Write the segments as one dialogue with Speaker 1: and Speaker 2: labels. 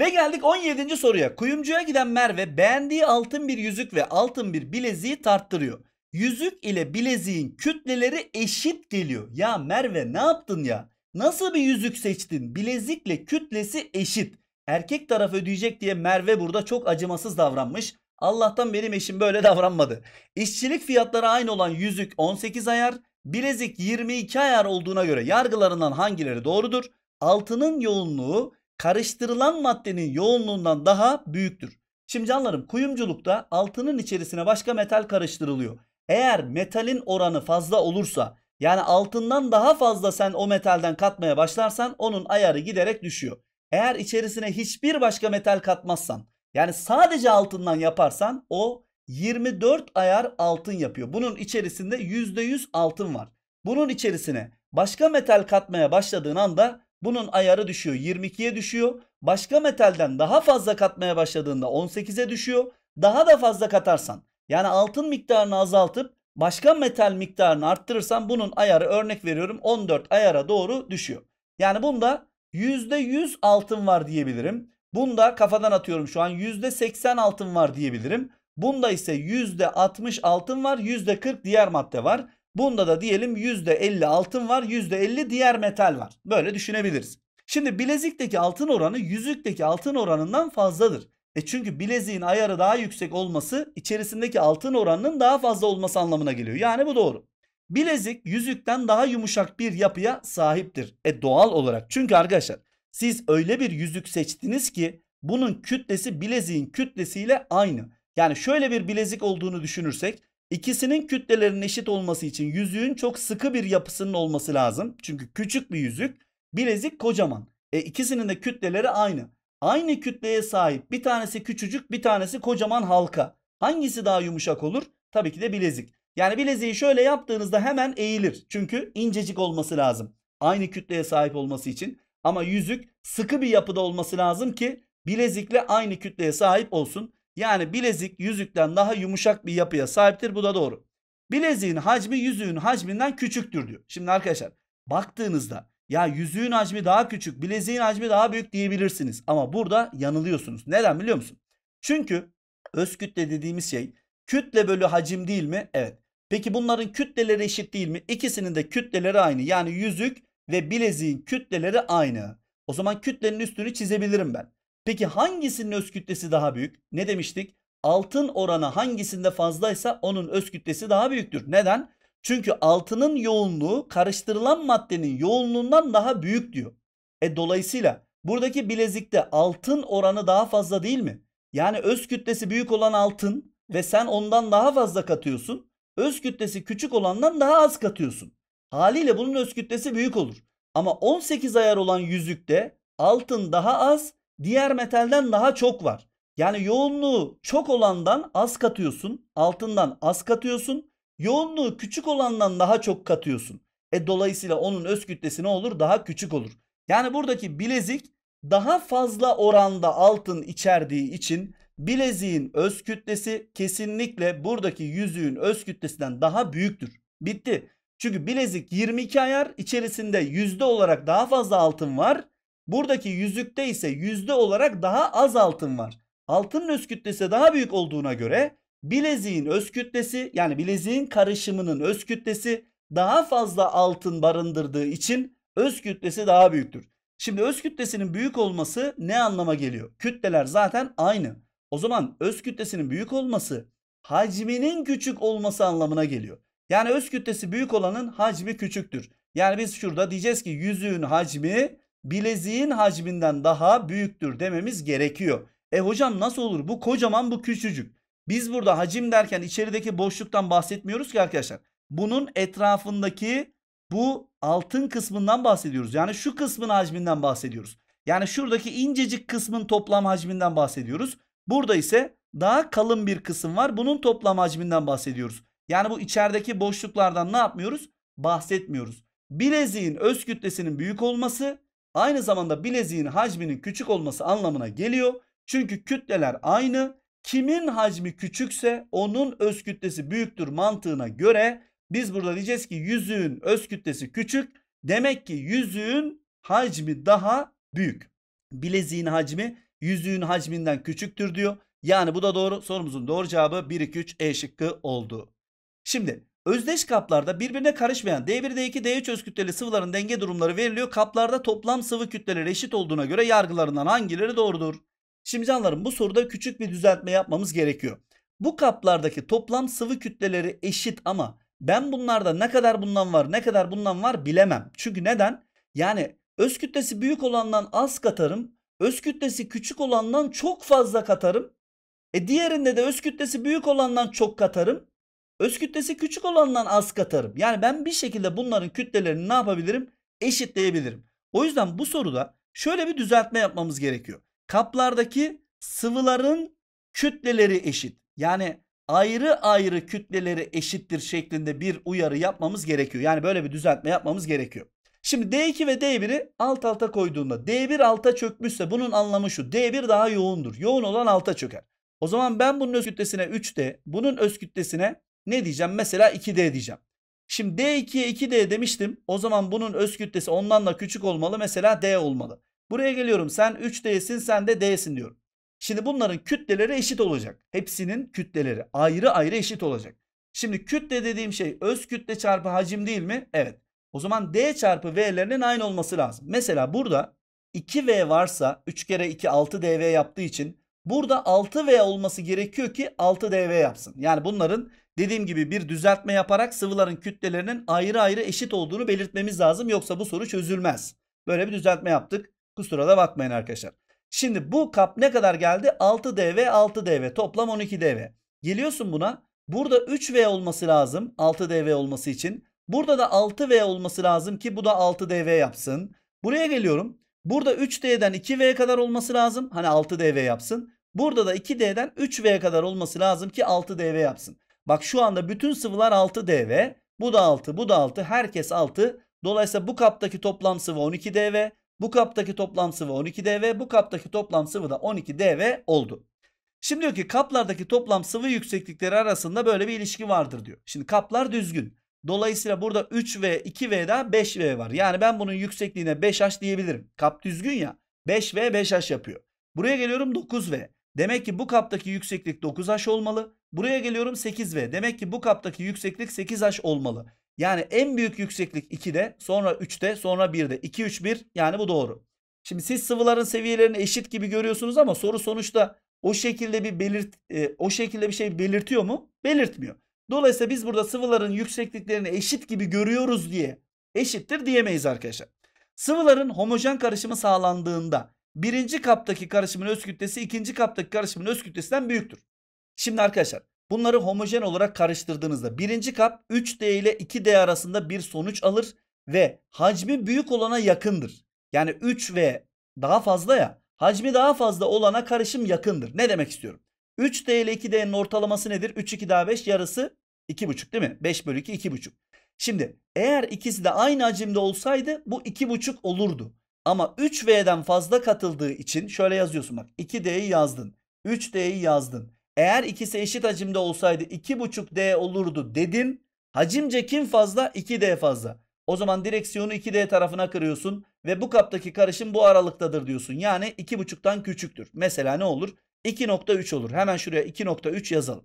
Speaker 1: Ve geldik 17. soruya. Kuyumcuya giden Merve beğendiği altın bir yüzük ve altın bir bileziği tarttırıyor. Yüzük ile bileziğin kütleleri eşit geliyor. Ya Merve ne yaptın ya? Nasıl bir yüzük seçtin? Bilezikle kütlesi eşit. Erkek taraf ödeyecek diye Merve burada çok acımasız davranmış. Allah'tan benim eşim böyle davranmadı. İşçilik fiyatları aynı olan yüzük 18 ayar, bilezik 22 ayar olduğuna göre yargılarından hangileri doğrudur? Altının yoğunluğu karıştırılan maddenin yoğunluğundan daha büyüktür. Şimdi canlarım kuyumculukta altının içerisine başka metal karıştırılıyor. Eğer metalin oranı fazla olursa yani altından daha fazla sen o metalden katmaya başlarsan onun ayarı giderek düşüyor. Eğer içerisine hiçbir başka metal katmazsan yani sadece altından yaparsan o 24 ayar altın yapıyor. Bunun içerisinde %100 altın var. Bunun içerisine başka metal katmaya başladığın anda bunun ayarı düşüyor 22'ye düşüyor. Başka metalden daha fazla katmaya başladığında 18'e düşüyor. Daha da fazla katarsan yani altın miktarını azaltıp başka metal miktarını arttırırsan bunun ayarı örnek veriyorum 14 ayara doğru düşüyor. Yani bunda %100 altın var diyebilirim. Bunda kafadan atıyorum şu an %80 altın var diyebilirim. Bunda ise %60 altın var %40 diğer madde var. Bunda da diyelim %50 altın var, %50 diğer metal var. Böyle düşünebiliriz. Şimdi bilezikteki altın oranı yüzükteki altın oranından fazladır. E çünkü bileziğin ayarı daha yüksek olması içerisindeki altın oranının daha fazla olması anlamına geliyor. Yani bu doğru. Bilezik yüzükten daha yumuşak bir yapıya sahiptir. E doğal olarak. Çünkü arkadaşlar siz öyle bir yüzük seçtiniz ki bunun kütlesi bileziğin kütlesiyle aynı. Yani şöyle bir bilezik olduğunu düşünürsek İkisinin kütlelerinin eşit olması için yüzüğün çok sıkı bir yapısının olması lazım. Çünkü küçük bir yüzük, bilezik kocaman. E ikisinin de kütleleri aynı. Aynı kütleye sahip bir tanesi küçücük, bir tanesi kocaman halka. Hangisi daha yumuşak olur? Tabii ki de bilezik. Yani bileziği şöyle yaptığınızda hemen eğilir. Çünkü incecik olması lazım. Aynı kütleye sahip olması için. Ama yüzük sıkı bir yapıda olması lazım ki bilezikle aynı kütleye sahip olsun. Yani bilezik yüzükten daha yumuşak bir yapıya sahiptir. Bu da doğru. Bileziğin hacmi yüzüğün hacminden küçüktür diyor. Şimdi arkadaşlar baktığınızda ya yüzüğün hacmi daha küçük, bileziğin hacmi daha büyük diyebilirsiniz. Ama burada yanılıyorsunuz. Neden biliyor musun? Çünkü öz kütle dediğimiz şey kütle bölü hacim değil mi? Evet. Peki bunların kütleleri eşit değil mi? İkisinin de kütleleri aynı. Yani yüzük ve bileziğin kütleleri aynı. O zaman kütlenin üstünü çizebilirim ben. Peki hangisinin öz kütlesi daha büyük? Ne demiştik? Altın oranı hangisinde fazlaysa onun öz kütlesi daha büyüktür. Neden? Çünkü altının yoğunluğu karıştırılan maddenin yoğunluğundan daha büyük diyor. E dolayısıyla buradaki bilezikte altın oranı daha fazla değil mi? Yani öz kütlesi büyük olan altın ve sen ondan daha fazla katıyorsun. Öz kütlesi küçük olandan daha az katıyorsun. Haliyle bunun öz kütlesi büyük olur. Ama 18 ayar olan yüzükte altın daha az, diğer metalden daha çok var. Yani yoğunluğu çok olandan az katıyorsun, altından az katıyorsun, yoğunluğu küçük olandan daha çok katıyorsun. E dolayısıyla onun öz kütlesi ne olur? Daha küçük olur. Yani buradaki bilezik daha fazla oranda altın içerdiği için bileziğin öz kütlesi kesinlikle buradaki yüzüğün öz kütlesinden daha büyüktür. Bitti. Çünkü bilezik 22 ayar içerisinde yüzde olarak daha fazla altın var. Buradaki yüzükte ise yüzde olarak daha az altın var. Altının öz kütlesi daha büyük olduğuna göre bileziğin öz kütlesi yani bileziğin karışımının öz kütlesi daha fazla altın barındırdığı için öz kütlesi daha büyüktür. Şimdi öz kütlesinin büyük olması ne anlama geliyor? Kütleler zaten aynı. O zaman öz kütlesinin büyük olması hacminin küçük olması anlamına geliyor. Yani öz kütlesi büyük olanın hacmi küçüktür. Yani biz şurada diyeceğiz ki yüzüğün hacmi bileziğin hacminden daha büyüktür dememiz gerekiyor. E hocam nasıl olur? Bu kocaman bu küçücük. Biz burada hacim derken içerideki boşluktan bahsetmiyoruz ki arkadaşlar. Bunun etrafındaki bu altın kısmından bahsediyoruz. Yani şu kısmın hacminden bahsediyoruz. Yani şuradaki incecik kısmın toplam hacminden bahsediyoruz. Burada ise daha kalın bir kısım var. Bunun toplam hacminden bahsediyoruz. Yani bu içerideki boşluklardan ne yapmıyoruz? Bahsetmiyoruz. Bileziğin öz kütlesinin büyük olması aynı zamanda bileziğin hacminin küçük olması anlamına geliyor. Çünkü kütleler aynı. Kimin hacmi küçükse onun öz kütlesi büyüktür mantığına göre biz burada diyeceğiz ki yüzüğün öz kütlesi küçük. Demek ki yüzüğün hacmi daha büyük. Bileziğin hacmi yüzüğün hacminden küçüktür diyor. Yani bu da doğru. Sorumuzun doğru cevabı 1 2 3 E şıkkı oldu. Şimdi Özdeş kaplarda birbirine karışmayan D1, D2, D3 öz kütleli sıvıların denge durumları veriliyor. Kaplarda toplam sıvı kütleleri eşit olduğuna göre yargılarından hangileri doğrudur? Şimdi canlarım bu soruda küçük bir düzeltme yapmamız gerekiyor. Bu kaplardaki toplam sıvı kütleleri eşit ama ben bunlarda ne kadar bundan var ne kadar bundan var bilemem. Çünkü neden? Yani öz kütlesi büyük olandan az katarım. Öz kütlesi küçük olandan çok fazla katarım. E diğerinde de öz kütlesi büyük olandan çok katarım. Öz kütlesi küçük olanından az katarım. Yani ben bir şekilde bunların kütlelerini ne yapabilirim? Eşitleyebilirim. O yüzden bu soruda şöyle bir düzeltme yapmamız gerekiyor. Kaplardaki sıvıların kütleleri eşit. Yani ayrı ayrı kütleleri eşittir şeklinde bir uyarı yapmamız gerekiyor. Yani böyle bir düzeltme yapmamız gerekiyor. Şimdi D2 ve D1'i alt alta koyduğunda D1 alta çökmüşse bunun anlamı şu. D1 daha yoğundur. Yoğun olan alta çöker. O zaman ben bunun öz kütlesine 3D, bunun öz kütlesine ne diyeceğim? Mesela 2D diyeceğim. Şimdi D2'ye 2D demiştim. O zaman bunun öz kütlesi ondan da küçük olmalı. Mesela D olmalı. Buraya geliyorum. Sen 3D'sin sen de D'sin diyorum. Şimdi bunların kütleleri eşit olacak. Hepsinin kütleleri ayrı ayrı eşit olacak. Şimdi kütle dediğim şey öz kütle çarpı hacim değil mi? Evet. O zaman D çarpı V'lerinin aynı olması lazım. Mesela burada 2V varsa 3 kere 2 6DV yaptığı için Burada 6V olması gerekiyor ki 6DV yapsın. Yani bunların dediğim gibi bir düzeltme yaparak sıvıların kütlelerinin ayrı ayrı eşit olduğunu belirtmemiz lazım. Yoksa bu soru çözülmez. Böyle bir düzeltme yaptık. Kusura da bakmayın arkadaşlar. Şimdi bu kap ne kadar geldi? 6DV 6DV toplam 12DV. Geliyorsun buna. Burada 3V olması lazım 6DV olması için. Burada da 6V olması lazım ki bu da 6DV yapsın. Buraya geliyorum. Burada 3D'den 2V kadar olması lazım. Hani 6DV yapsın. Burada da 2D'den 3V kadar olması lazım ki 6DV yapsın. Bak şu anda bütün sıvılar 6DV. Bu da 6, bu da 6. Herkes 6. Dolayısıyla bu kaptaki toplam sıvı 12DV. Bu kaptaki toplam sıvı 12DV. Bu kaptaki toplam sıvı da 12DV oldu. Şimdi diyor ki kaplardaki toplam sıvı yükseklikleri arasında böyle bir ilişki vardır diyor. Şimdi kaplar düzgün. Dolayısıyla burada 3V, 2V'den 5V var. Yani ben bunun yüksekliğine 5H diyebilirim. Kap düzgün ya. 5V, 5H yapıyor. Buraya geliyorum 9V. Demek ki bu kaptaki yükseklik 9H olmalı. Buraya geliyorum 8V. Demek ki bu kaptaki yükseklik 8H olmalı. Yani en büyük yükseklik 2'de, sonra 3'te, sonra 1'de. 2, 3, 1 yani bu doğru. Şimdi siz sıvıların seviyelerini eşit gibi görüyorsunuz ama soru sonuçta o şekilde bir belirt e, o şekilde bir şey belirtiyor mu? Belirtmiyor. Dolayısıyla biz burada sıvıların yüksekliklerini eşit gibi görüyoruz diye eşittir diyemeyiz arkadaşlar. Sıvıların homojen karışımı sağlandığında birinci kaptaki karışımın öz kütlesi ikinci kaptaki karışımın öz kütlesinden büyüktür. Şimdi arkadaşlar bunları homojen olarak karıştırdığınızda birinci kap 3D ile 2D arasında bir sonuç alır ve hacmi büyük olana yakındır. Yani 3 ve daha fazla ya hacmi daha fazla olana karışım yakındır. Ne demek istiyorum? 3D ile 2D'nin ortalaması nedir? 3, 2 daha 5 yarısı 2,5 değil mi? 5 bölü 2 2,5. Şimdi eğer ikisi de aynı hacimde olsaydı bu 2,5 olurdu. Ama 3V'den fazla katıldığı için şöyle yazıyorsun bak 2D'yi yazdın. 3D'yi yazdın. Eğer ikisi eşit hacimde olsaydı 2,5D olurdu dedin. Hacimce kim fazla? 2D fazla. O zaman direksiyonu 2D tarafına kırıyorsun ve bu kaptaki karışım bu aralıktadır diyorsun. Yani 2,5'tan küçüktür. Mesela ne olur? 2.3 olur. Hemen şuraya 2.3 yazalım.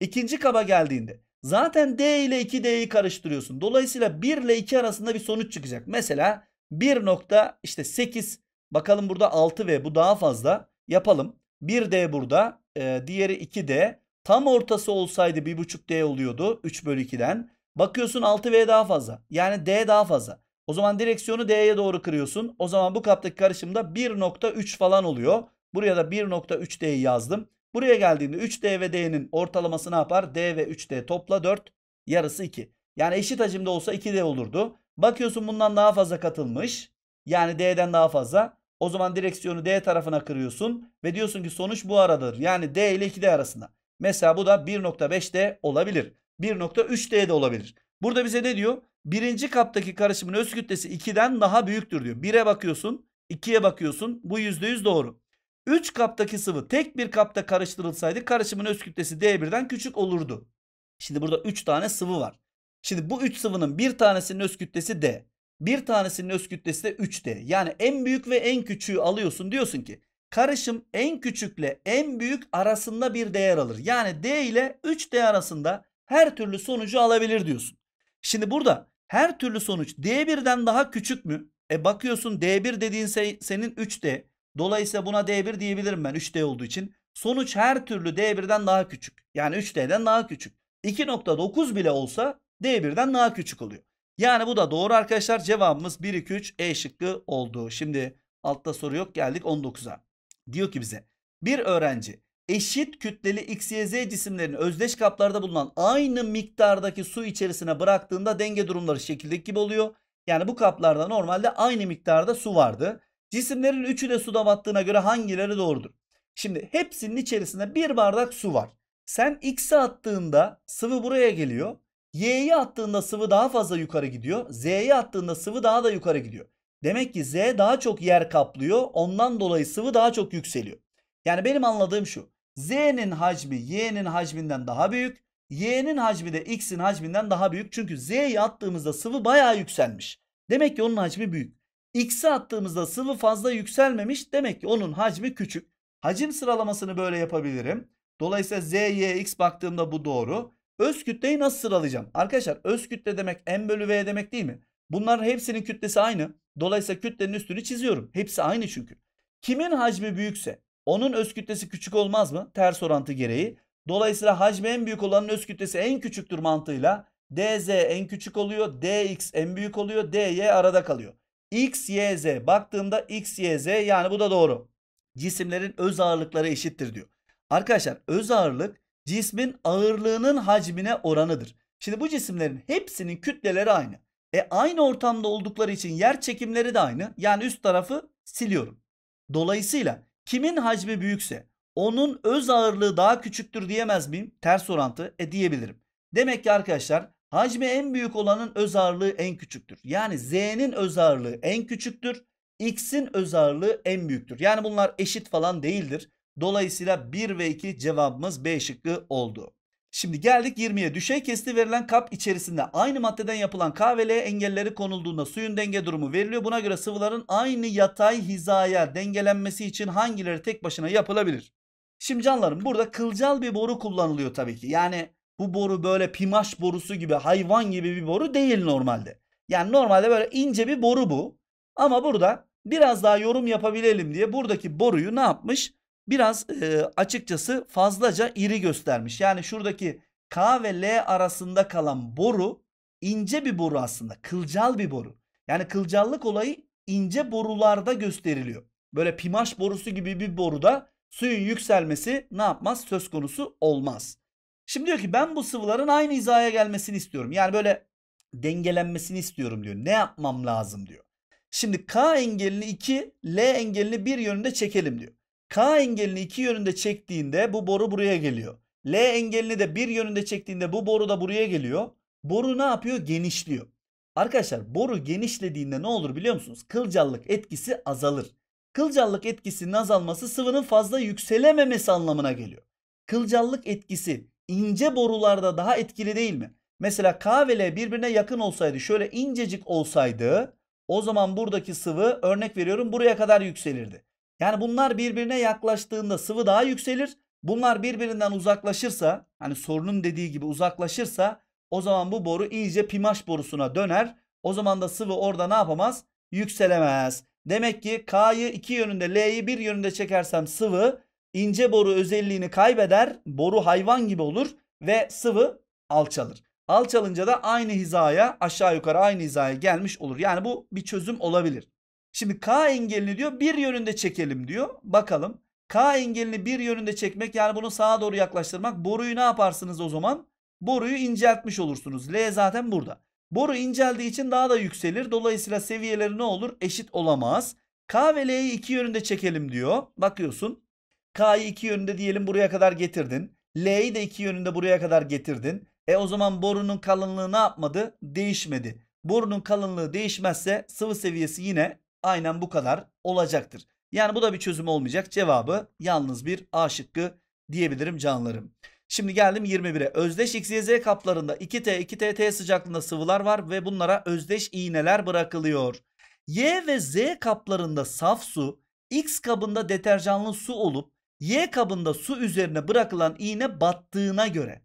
Speaker 1: İkinci kaba geldiğinde Zaten D ile 2D'yi karıştırıyorsun. Dolayısıyla 1 ile 2 arasında bir sonuç çıkacak. Mesela 1 nokta işte 8 bakalım burada 6V bu daha fazla yapalım. 1D burada e, diğeri 2D tam ortası olsaydı 1.5D oluyordu 3 bölü 2'den. Bakıyorsun 6V daha fazla yani D daha fazla. O zaman direksiyonu D'ye doğru kırıyorsun. O zaman bu kaptaki karışımda 1.3 falan oluyor. Buraya da 1.3D'yi yazdım. Buraya geldiğinde 3D ve D'nin ortalaması ne yapar? D ve 3D topla 4 yarısı 2. Yani eşit hacimde olsa 2D olurdu. Bakıyorsun bundan daha fazla katılmış. Yani D'den daha fazla. O zaman direksiyonu D tarafına kırıyorsun ve diyorsun ki sonuç bu aradır. Yani D ile 2D arasında. Mesela bu da 1.5D olabilir. 1.3D de olabilir. Burada bize ne diyor? Birinci kaptaki karışımın öz kütlesi 2'den daha büyüktür diyor. 1'e bakıyorsun, 2'ye bakıyorsun. Bu %100 doğru. 3 kaptaki sıvı tek bir kapta karıştırılsaydı karışımın öz kütlesi D1'den küçük olurdu. Şimdi burada 3 tane sıvı var. Şimdi bu 3 sıvının bir tanesinin öz kütlesi D. Bir tanesinin öz kütlesi de 3D. Yani en büyük ve en küçüğü alıyorsun diyorsun ki karışım en küçükle en büyük arasında bir değer alır. Yani D ile 3D arasında her türlü sonucu alabilir diyorsun. Şimdi burada her türlü sonuç D1'den daha küçük mü? E bakıyorsun D1 dediğin senin 3D. Dolayısıyla buna D1 diyebilirim ben 3D olduğu için. Sonuç her türlü D1'den daha küçük. Yani 3D'den daha küçük. 2.9 bile olsa D1'den daha küçük oluyor. Yani bu da doğru arkadaşlar. Cevabımız 1, 2, 3 E şıkkı oldu. Şimdi altta soru yok geldik 19'a. Diyor ki bize bir öğrenci eşit kütleli X, Y, Z cisimlerini özdeş kaplarda bulunan aynı miktardaki su içerisine bıraktığında denge durumları şekildeki gibi oluyor. Yani bu kaplarda normalde aynı miktarda su vardı. Cisimlerin üçü de suda battığına göre hangileri doğrudur? Şimdi hepsinin içerisinde bir bardak su var. Sen X'e attığında sıvı buraya geliyor. Y'ye attığında sıvı daha fazla yukarı gidiyor. Z'ye attığında sıvı daha da yukarı gidiyor. Demek ki Z daha çok yer kaplıyor. Ondan dolayı sıvı daha çok yükseliyor. Yani benim anladığım şu. Z'nin hacmi Y'nin hacminden daha büyük. Y'nin hacmi de X'in hacminden daha büyük. Çünkü Z'ye attığımızda sıvı bayağı yükselmiş. Demek ki onun hacmi büyük. X'e attığımızda sıvı fazla yükselmemiş. Demek ki onun hacmi küçük. Hacim sıralamasını böyle yapabilirim. Dolayısıyla Z, Y, X baktığımda bu doğru. Öz kütleyi nasıl sıralayacağım? Arkadaşlar öz kütle demek M bölü V demek değil mi? Bunların hepsinin kütlesi aynı. Dolayısıyla kütlenin üstünü çiziyorum. Hepsi aynı çünkü. Kimin hacmi büyükse onun öz kütlesi küçük olmaz mı? Ters orantı gereği. Dolayısıyla hacmi en büyük olanın öz kütlesi en küçüktür mantığıyla. DZ en küçük oluyor. DX en büyük oluyor. DY arada kalıyor. X, Y, Z. Baktığımda X, Y, Z yani bu da doğru. Cisimlerin öz ağırlıkları eşittir diyor. Arkadaşlar öz ağırlık cismin ağırlığının hacmine oranıdır. Şimdi bu cisimlerin hepsinin kütleleri aynı. E aynı ortamda oldukları için yer çekimleri de aynı. Yani üst tarafı siliyorum. Dolayısıyla kimin hacmi büyükse onun öz ağırlığı daha küçüktür diyemez miyim? Ters orantı e diyebilirim. Demek ki arkadaşlar Hacmi en büyük olanın öz ağırlığı en küçüktür. Yani Z'nin öz ağırlığı en küçüktür. X'in öz ağırlığı en büyüktür. Yani bunlar eşit falan değildir. Dolayısıyla 1 ve 2 cevabımız B şıkkı oldu. Şimdi geldik 20'ye. Düşey kesti verilen kap içerisinde aynı maddeden yapılan K ve L engelleri konulduğunda suyun denge durumu veriliyor. Buna göre sıvıların aynı yatay hizaya dengelenmesi için hangileri tek başına yapılabilir? Şimdi canlarım burada kılcal bir boru kullanılıyor tabii ki. Yani bu boru böyle pimaş borusu gibi hayvan gibi bir boru değil normalde. Yani normalde böyle ince bir boru bu. Ama burada biraz daha yorum yapabilelim diye buradaki boruyu ne yapmış? Biraz e, açıkçası fazlaca iri göstermiş. Yani şuradaki K ve L arasında kalan boru ince bir boru aslında. Kılcal bir boru. Yani kılcallık olayı ince borularda gösteriliyor. Böyle pimaş borusu gibi bir boruda suyun yükselmesi ne yapmaz? Söz konusu olmaz. Şimdi diyor ki ben bu sıvıların aynı hizaya gelmesini istiyorum. Yani böyle dengelenmesini istiyorum diyor. Ne yapmam lazım diyor. Şimdi K engelini 2, L engelini bir yönünde çekelim diyor. K engelini iki yönünde çektiğinde bu boru buraya geliyor. L engelini de bir yönünde çektiğinde bu boru da buraya geliyor. Boru ne yapıyor? Genişliyor. Arkadaşlar boru genişlediğinde ne olur biliyor musunuz? Kılcallık etkisi azalır. Kılcallık etkisinin azalması sıvının fazla yükselememesi anlamına geliyor. Kılcallık etkisi ince borularda daha etkili değil mi? Mesela K ve L birbirine yakın olsaydı şöyle incecik olsaydı o zaman buradaki sıvı örnek veriyorum buraya kadar yükselirdi. Yani bunlar birbirine yaklaştığında sıvı daha yükselir. Bunlar birbirinden uzaklaşırsa hani sorunun dediği gibi uzaklaşırsa o zaman bu boru iyice pimaş borusuna döner. O zaman da sıvı orada ne yapamaz? Yükselemez. Demek ki K'yı iki yönünde L'yi bir yönünde çekersem sıvı ince boru özelliğini kaybeder. Boru hayvan gibi olur ve sıvı alçalır. Alçalınca da aynı hizaya aşağı yukarı aynı hizaya gelmiş olur. Yani bu bir çözüm olabilir. Şimdi K engelini diyor bir yönünde çekelim diyor. Bakalım K engelini bir yönünde çekmek yani bunu sağa doğru yaklaştırmak. Boruyu ne yaparsınız o zaman? Boruyu inceltmiş olursunuz. L zaten burada. Boru inceldiği için daha da yükselir. Dolayısıyla seviyeleri ne olur? Eşit olamaz. K ve L'yi iki yönünde çekelim diyor. Bakıyorsun K'yı iki yönünde diyelim buraya kadar getirdin. L'yi de iki yönünde buraya kadar getirdin. E o zaman borunun kalınlığı ne yapmadı? Değişmedi. Borunun kalınlığı değişmezse sıvı seviyesi yine aynen bu kadar olacaktır. Yani bu da bir çözüm olmayacak. Cevabı yalnız bir A şıkkı diyebilirim canlarım. Şimdi geldim 21'e. Özdeş XYZ kaplarında 2T, 2T, T sıcaklığında sıvılar var ve bunlara özdeş iğneler bırakılıyor. Y ve Z kaplarında saf su, X kabında deterjanlı su olup Y kabında su üzerine bırakılan iğne battığına göre.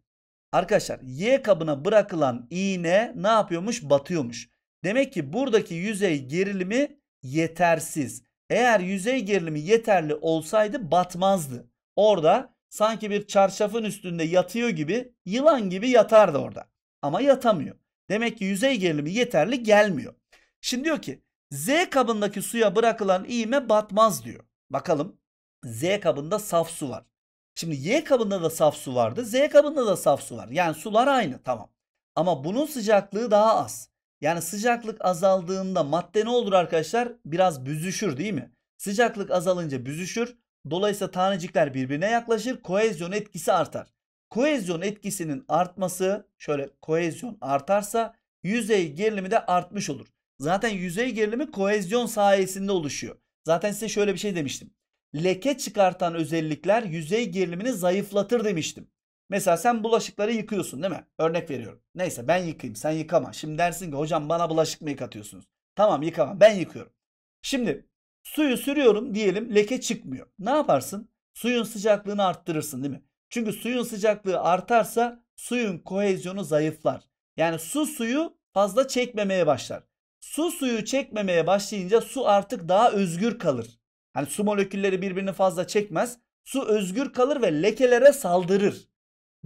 Speaker 1: Arkadaşlar Y kabına bırakılan iğne ne yapıyormuş? Batıyormuş. Demek ki buradaki yüzey gerilimi yetersiz. Eğer yüzey gerilimi yeterli olsaydı batmazdı. Orada sanki bir çarşafın üstünde yatıyor gibi yılan gibi yatardı orada. Ama yatamıyor. Demek ki yüzey gerilimi yeterli gelmiyor. Şimdi diyor ki Z kabındaki suya bırakılan iğme batmaz diyor. Bakalım Z kabında saf su var. Şimdi Y kabında da saf su vardı. Z kabında da saf su var. Yani sular aynı tamam. Ama bunun sıcaklığı daha az. Yani sıcaklık azaldığında madde ne olur arkadaşlar? Biraz büzüşür değil mi? Sıcaklık azalınca büzüşür. Dolayısıyla tanecikler birbirine yaklaşır. Koezyon etkisi artar. Koezyon etkisinin artması şöyle koezyon artarsa yüzey gerilimi de artmış olur. Zaten yüzey gerilimi koezyon sayesinde oluşuyor. Zaten size şöyle bir şey demiştim leke çıkartan özellikler yüzey gerilimini zayıflatır demiştim. Mesela sen bulaşıkları yıkıyorsun değil mi? Örnek veriyorum. Neyse ben yıkayayım sen yıkama. Şimdi dersin ki hocam bana bulaşık mı yıkatıyorsunuz? Tamam yıkama ben yıkıyorum. Şimdi suyu sürüyorum diyelim leke çıkmıyor. Ne yaparsın? Suyun sıcaklığını arttırırsın değil mi? Çünkü suyun sıcaklığı artarsa suyun kohezyonu zayıflar. Yani su suyu fazla çekmemeye başlar. Su suyu çekmemeye başlayınca su artık daha özgür kalır. Hani su molekülleri birbirini fazla çekmez. Su özgür kalır ve lekelere saldırır.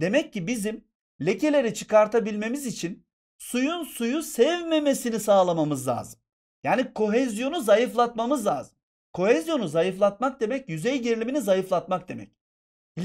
Speaker 1: Demek ki bizim lekeleri çıkartabilmemiz için suyun suyu sevmemesini sağlamamız lazım. Yani kohezyonu zayıflatmamız lazım. Kohezyonu zayıflatmak demek yüzey gerilimini zayıflatmak demek.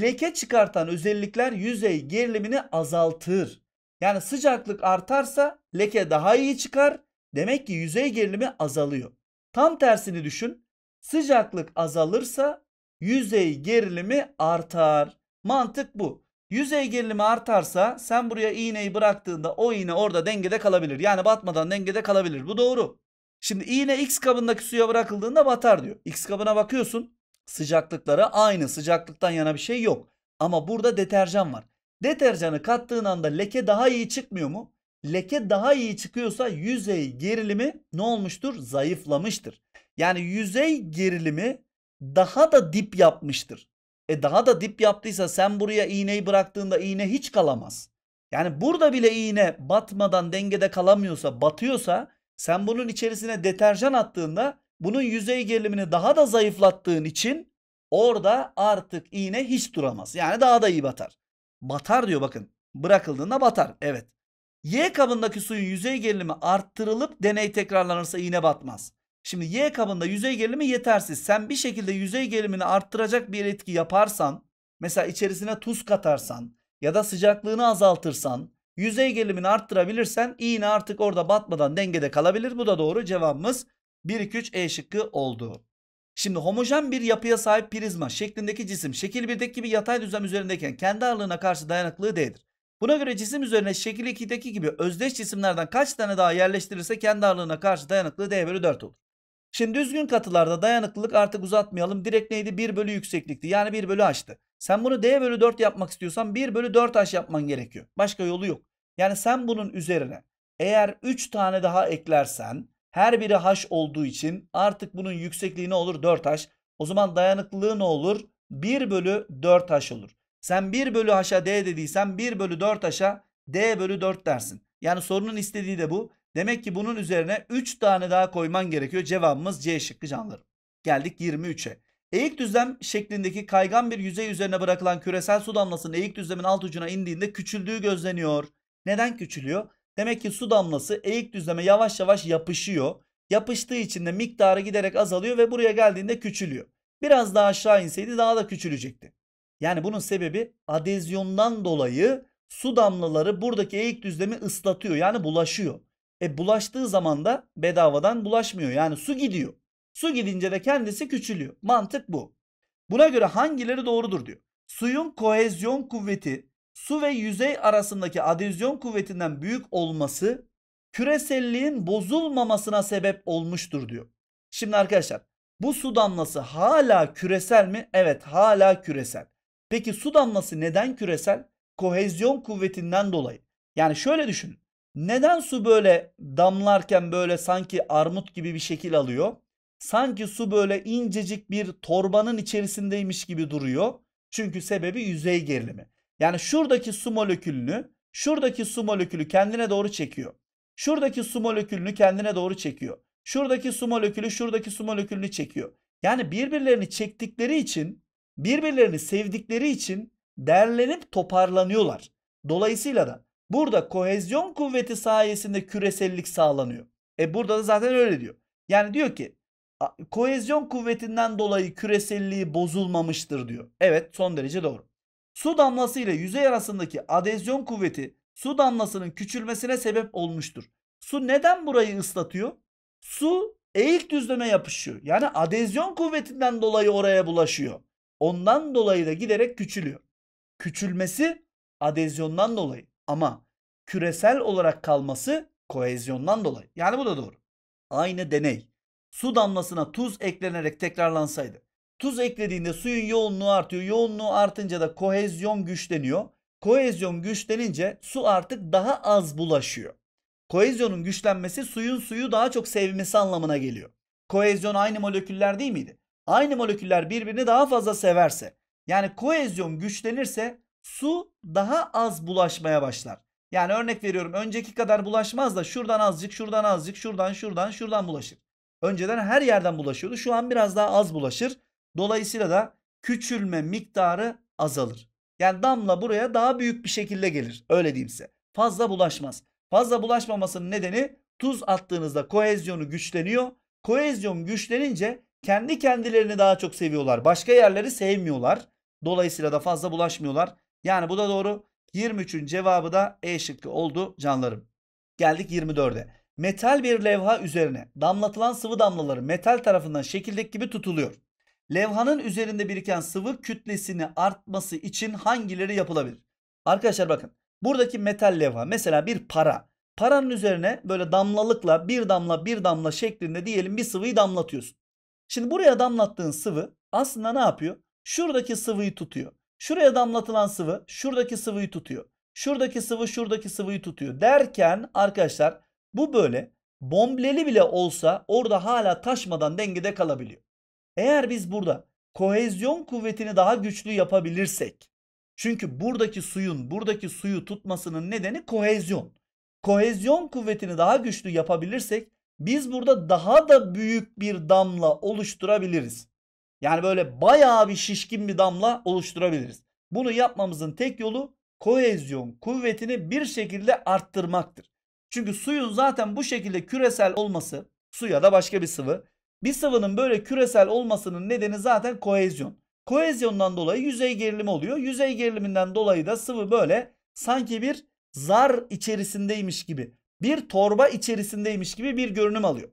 Speaker 1: Leke çıkartan özellikler yüzey gerilimini azaltır. Yani sıcaklık artarsa leke daha iyi çıkar. Demek ki yüzey gerilimi azalıyor. Tam tersini düşün. Sıcaklık azalırsa yüzey gerilimi artar. Mantık bu. Yüzey gerilimi artarsa sen buraya iğneyi bıraktığında o iğne orada dengede kalabilir. Yani batmadan dengede kalabilir. Bu doğru. Şimdi iğne X kabındaki suya bırakıldığında batar diyor. X kabına bakıyorsun. Sıcaklıklara aynı. Sıcaklıktan yana bir şey yok. Ama burada deterjan var. Deterjanı kattığın anda leke daha iyi çıkmıyor mu? leke daha iyi çıkıyorsa yüzey gerilimi ne olmuştur? Zayıflamıştır. Yani yüzey gerilimi daha da dip yapmıştır. E daha da dip yaptıysa sen buraya iğneyi bıraktığında iğne hiç kalamaz. Yani burada bile iğne batmadan dengede kalamıyorsa, batıyorsa sen bunun içerisine deterjan attığında bunun yüzey gerilimini daha da zayıflattığın için orada artık iğne hiç duramaz. Yani daha da iyi batar. Batar diyor bakın. Bırakıldığında batar. Evet. Y kabındaki suyun yüzey gerilimi arttırılıp deney tekrarlanırsa iğne batmaz. Şimdi Y kabında yüzey gerilimi yetersiz. Sen bir şekilde yüzey gerilimini arttıracak bir etki yaparsan, mesela içerisine tuz katarsan ya da sıcaklığını azaltırsan, yüzey gerilimini arttırabilirsen iğne artık orada batmadan dengede kalabilir. Bu da doğru cevabımız 1 2 3 E şıkkı oldu. Şimdi homojen bir yapıya sahip prizma şeklindeki cisim şekil 1'deki gibi yatay düzlem üzerindeyken kendi ağırlığına karşı dayanıklılığı değildir. Buna göre cisim üzerine şekil 2'deki gibi özdeş cisimlerden kaç tane daha yerleştirirse kendi ağırlığına karşı dayanıklılığı D bölü 4 olur. Şimdi düzgün katılarda dayanıklılık artık uzatmayalım. Direkt neydi? 1 bölü yükseklikti. Yani 1 bölü h'tı. Sen bunu D bölü 4 yapmak istiyorsan 1 bölü 4 h yapman gerekiyor. Başka yolu yok. Yani sen bunun üzerine eğer 3 tane daha eklersen her biri h olduğu için artık bunun yüksekliği ne olur? 4h. O zaman dayanıklılığı ne olur? 1 bölü 4h olur. Sen 1 bölü haşa D dediysen 1 bölü 4 haşa D bölü 4 dersin. Yani sorunun istediği de bu. Demek ki bunun üzerine 3 tane daha koyman gerekiyor. Cevabımız C şıkkı canlarım. Geldik 23'e. Eğik düzlem şeklindeki kaygan bir yüzey üzerine bırakılan küresel su damlasının eğik düzlemin alt ucuna indiğinde küçüldüğü gözleniyor. Neden küçülüyor? Demek ki su damlası eğik düzleme yavaş yavaş yapışıyor. Yapıştığı için de miktarı giderek azalıyor ve buraya geldiğinde küçülüyor. Biraz daha aşağı inseydi daha da küçülecekti. Yani bunun sebebi adezyondan dolayı su damlaları buradaki eğik düzlemi ıslatıyor. Yani bulaşıyor. E bulaştığı zaman da bedavadan bulaşmıyor. Yani su gidiyor. Su gidince de kendisi küçülüyor. Mantık bu. Buna göre hangileri doğrudur diyor. Suyun kohezyon kuvveti su ve yüzey arasındaki adezyon kuvvetinden büyük olması küreselliğin bozulmamasına sebep olmuştur diyor. Şimdi arkadaşlar bu su damlası hala küresel mi? Evet hala küresel. Peki su damlası neden küresel? Kohezyon kuvvetinden dolayı. Yani şöyle düşünün. Neden su böyle damlarken böyle sanki armut gibi bir şekil alıyor? Sanki su böyle incecik bir torbanın içerisindeymiş gibi duruyor. Çünkü sebebi yüzey gerilimi. Yani şuradaki su molekülünü, şuradaki su molekülü kendine doğru çekiyor. Şuradaki su molekülünü kendine doğru çekiyor. Şuradaki su molekülü şuradaki su molekülünü çekiyor. Yani birbirlerini çektikleri için birbirlerini sevdikleri için derlenip toparlanıyorlar. Dolayısıyla da burada kohezyon kuvveti sayesinde küresellik sağlanıyor. E burada da zaten öyle diyor. Yani diyor ki kohezyon kuvvetinden dolayı küreselliği bozulmamıştır diyor. Evet son derece doğru. Su damlası ile yüzey arasındaki adezyon kuvveti su damlasının küçülmesine sebep olmuştur. Su neden burayı ıslatıyor? Su eğik düzleme yapışıyor. Yani adezyon kuvvetinden dolayı oraya bulaşıyor. Ondan dolayı da giderek küçülüyor. Küçülmesi adezyondan dolayı ama küresel olarak kalması koezyondan dolayı. Yani bu da doğru. Aynı deney. Su damlasına tuz eklenerek tekrarlansaydı. Tuz eklediğinde suyun yoğunluğu artıyor. Yoğunluğu artınca da kohezyon güçleniyor. Kohezyon güçlenince su artık daha az bulaşıyor. Kohezyonun güçlenmesi suyun suyu daha çok sevmesi anlamına geliyor. Kohezyon aynı moleküller değil miydi? aynı moleküller birbirini daha fazla severse yani koezyon güçlenirse su daha az bulaşmaya başlar. Yani örnek veriyorum önceki kadar bulaşmaz da şuradan azıcık, şuradan azıcık, şuradan, şuradan, şuradan bulaşır. Önceden her yerden bulaşıyordu. Şu an biraz daha az bulaşır. Dolayısıyla da küçülme miktarı azalır. Yani damla buraya daha büyük bir şekilde gelir. Öyle diyeyimse. Fazla bulaşmaz. Fazla bulaşmamasının nedeni tuz attığınızda koezyonu güçleniyor. Koezyon güçlenince kendi kendilerini daha çok seviyorlar. Başka yerleri sevmiyorlar. Dolayısıyla da fazla bulaşmıyorlar. Yani bu da doğru. 23'ün cevabı da E şıkkı oldu canlarım. Geldik 24'e. Metal bir levha üzerine damlatılan sıvı damlaları metal tarafından şekildeki gibi tutuluyor. Levhanın üzerinde biriken sıvı kütlesini artması için hangileri yapılabilir? Arkadaşlar bakın buradaki metal levha mesela bir para. Paranın üzerine böyle damlalıkla bir damla bir damla şeklinde diyelim bir sıvıyı damlatıyorsun. Şimdi buraya damlattığın sıvı aslında ne yapıyor? Şuradaki sıvıyı tutuyor. Şuraya damlatılan sıvı şuradaki sıvıyı tutuyor. Şuradaki sıvı şuradaki sıvıyı tutuyor. Derken arkadaşlar bu böyle bombleli bile olsa orada hala taşmadan dengede kalabiliyor. Eğer biz burada kohezyon kuvvetini daha güçlü yapabilirsek çünkü buradaki suyun buradaki suyu tutmasının nedeni kohezyon. Kohezyon kuvvetini daha güçlü yapabilirsek biz burada daha da büyük bir damla oluşturabiliriz. Yani böyle bayağı bir şişkin bir damla oluşturabiliriz. Bunu yapmamızın tek yolu kohezyon kuvvetini bir şekilde arttırmaktır. Çünkü suyun zaten bu şekilde küresel olması, su ya da başka bir sıvı, bir sıvının böyle küresel olmasının nedeni zaten kohezyon. Kohezyondan dolayı yüzey gerilimi oluyor. Yüzey geriliminden dolayı da sıvı böyle sanki bir zar içerisindeymiş gibi bir torba içerisindeymiş gibi bir görünüm alıyor.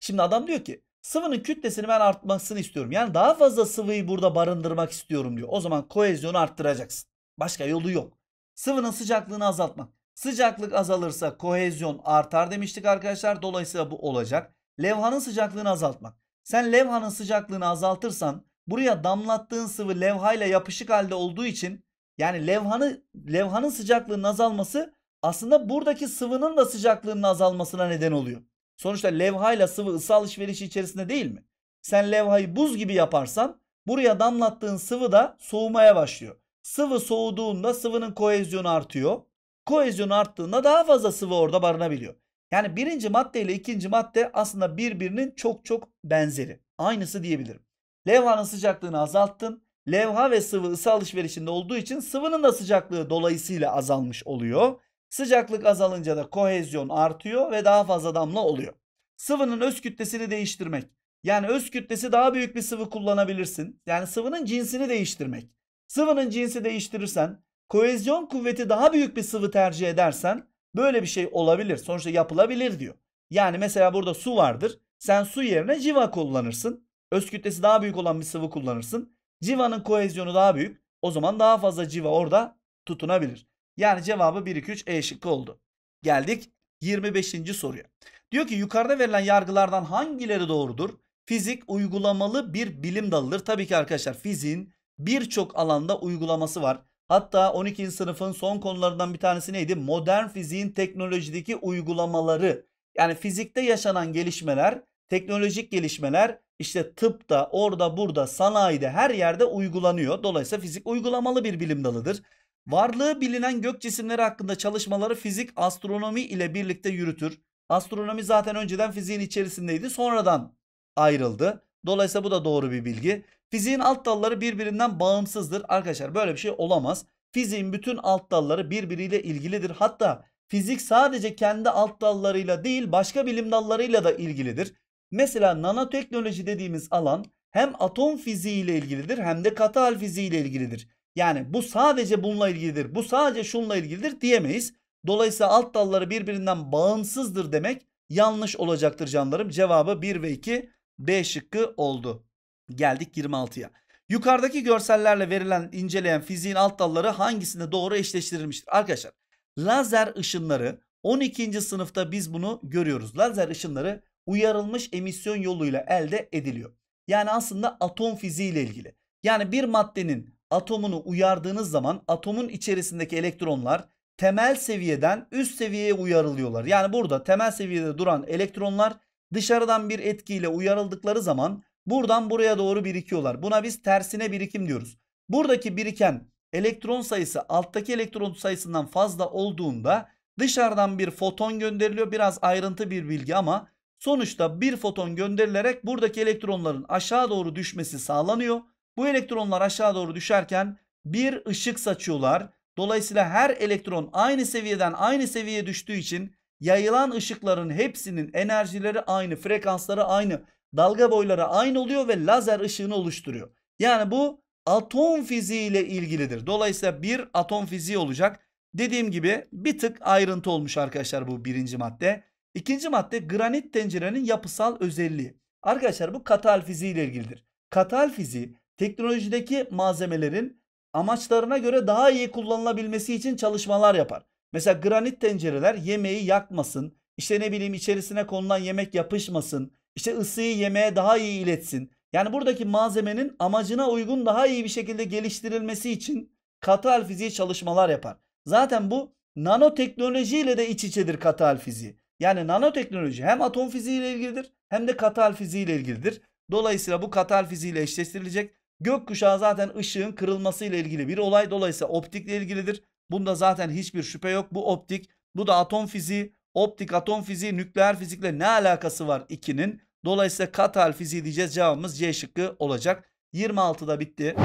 Speaker 1: Şimdi adam diyor ki sıvının kütlesini ben artmasını istiyorum. Yani daha fazla sıvıyı burada barındırmak istiyorum diyor. O zaman koezyonu arttıracaksın. Başka yolu yok. Sıvının sıcaklığını azaltmak. Sıcaklık azalırsa kohezyon artar demiştik arkadaşlar. Dolayısıyla bu olacak. Levhanın sıcaklığını azaltmak. Sen levhanın sıcaklığını azaltırsan buraya damlattığın sıvı levhayla yapışık halde olduğu için yani levhanı levhanın sıcaklığının azalması aslında buradaki sıvının da sıcaklığının azalmasına neden oluyor. Sonuçta levhayla sıvı ısı alışverişi içerisinde değil mi? Sen levhayı buz gibi yaparsan buraya damlattığın sıvı da soğumaya başlıyor. Sıvı soğuduğunda sıvının koezyonu artıyor. Koezyon arttığında daha fazla sıvı orada barınabiliyor. Yani birinci madde ile ikinci madde aslında birbirinin çok çok benzeri. Aynısı diyebilirim. Levhanın sıcaklığını azalttın. Levha ve sıvı ısı alışverişinde olduğu için sıvının da sıcaklığı dolayısıyla azalmış oluyor. Sıcaklık azalınca da kohezyon artıyor ve daha fazla damla oluyor. Sıvının öz kütlesini değiştirmek. Yani öz kütlesi daha büyük bir sıvı kullanabilirsin. Yani sıvının cinsini değiştirmek. Sıvının cinsi değiştirirsen, kohezyon kuvveti daha büyük bir sıvı tercih edersen böyle bir şey olabilir. Sonuçta yapılabilir diyor. Yani mesela burada su vardır. Sen su yerine civa kullanırsın. Öz kütlesi daha büyük olan bir sıvı kullanırsın. Civanın kohezyonu daha büyük. O zaman daha fazla civa orada tutunabilir. Yani cevabı 1, 2, 3 E şıkkı oldu. Geldik 25. soruya. Diyor ki yukarıda verilen yargılardan hangileri doğrudur? Fizik uygulamalı bir bilim dalıdır. Tabii ki arkadaşlar fiziğin birçok alanda uygulaması var. Hatta 12. sınıfın son konularından bir tanesi neydi? Modern fiziğin teknolojideki uygulamaları. Yani fizikte yaşanan gelişmeler, teknolojik gelişmeler işte tıpta, orada, burada, sanayide her yerde uygulanıyor. Dolayısıyla fizik uygulamalı bir bilim dalıdır. Varlığı bilinen gök cisimleri hakkında çalışmaları fizik, astronomi ile birlikte yürütür. Astronomi zaten önceden fiziğin içerisindeydi. Sonradan ayrıldı. Dolayısıyla bu da doğru bir bilgi. Fiziğin alt dalları birbirinden bağımsızdır. Arkadaşlar böyle bir şey olamaz. Fiziğin bütün alt dalları birbiriyle ilgilidir. Hatta fizik sadece kendi alt dallarıyla değil başka bilim dallarıyla da ilgilidir. Mesela nanoteknoloji dediğimiz alan hem atom fiziği ile ilgilidir hem de katal hal fiziği ile ilgilidir. Yani bu sadece bununla ilgilidir, bu sadece şunla ilgilidir diyemeyiz. Dolayısıyla alt dalları birbirinden bağımsızdır demek yanlış olacaktır canlarım. Cevabı 1 ve 2 B şıkkı oldu. Geldik 26'ya. Yukarıdaki görsellerle verilen inceleyen fiziğin alt dalları hangisinde doğru eşleştirilmiştir? Arkadaşlar lazer ışınları 12. sınıfta biz bunu görüyoruz. Lazer ışınları uyarılmış emisyon yoluyla elde ediliyor. Yani aslında atom fiziği ile ilgili. Yani bir maddenin atomunu uyardığınız zaman atomun içerisindeki elektronlar temel seviyeden üst seviyeye uyarılıyorlar. Yani burada temel seviyede duran elektronlar dışarıdan bir etkiyle uyarıldıkları zaman buradan buraya doğru birikiyorlar. Buna biz tersine birikim diyoruz. Buradaki biriken elektron sayısı alttaki elektron sayısından fazla olduğunda dışarıdan bir foton gönderiliyor. Biraz ayrıntı bir bilgi ama sonuçta bir foton gönderilerek buradaki elektronların aşağı doğru düşmesi sağlanıyor. Bu elektronlar aşağı doğru düşerken bir ışık saçıyorlar. Dolayısıyla her elektron aynı seviyeden aynı seviyeye düştüğü için yayılan ışıkların hepsinin enerjileri aynı, frekansları aynı, dalga boyları aynı oluyor ve lazer ışığını oluşturuyor. Yani bu atom fiziği ile ilgilidir. Dolayısıyla bir atom fiziği olacak. Dediğim gibi bir tık ayrıntı olmuş arkadaşlar bu birinci madde. İkinci madde granit tencerenin yapısal özelliği. Arkadaşlar bu katal fiziği ile ilgilidir. Katal fiziği teknolojideki malzemelerin amaçlarına göre daha iyi kullanılabilmesi için çalışmalar yapar. Mesela granit tencereler yemeği yakmasın, işte ne bileyim içerisine konulan yemek yapışmasın, işte ısıyı yemeğe daha iyi iletsin. Yani buradaki malzemenin amacına uygun daha iyi bir şekilde geliştirilmesi için katı hal fiziği çalışmalar yapar. Zaten bu nanoteknolojiyle de iç içedir katı hal fiziği. Yani nanoteknoloji hem atom fiziği ile ilgilidir hem de katı hal fiziği ile ilgilidir. Dolayısıyla bu katı hal fiziği ile eşleştirilecek Gökkuşağı zaten ışığın kırılmasıyla ilgili bir olay. Dolayısıyla optikle ilgilidir. Bunda zaten hiçbir şüphe yok. Bu optik, bu da atom fiziği. Optik, atom fiziği, nükleer fizikle ne alakası var ikinin? Dolayısıyla katal fiziği diyeceğiz. Cevabımız C şıkkı olacak. 26'da bitti.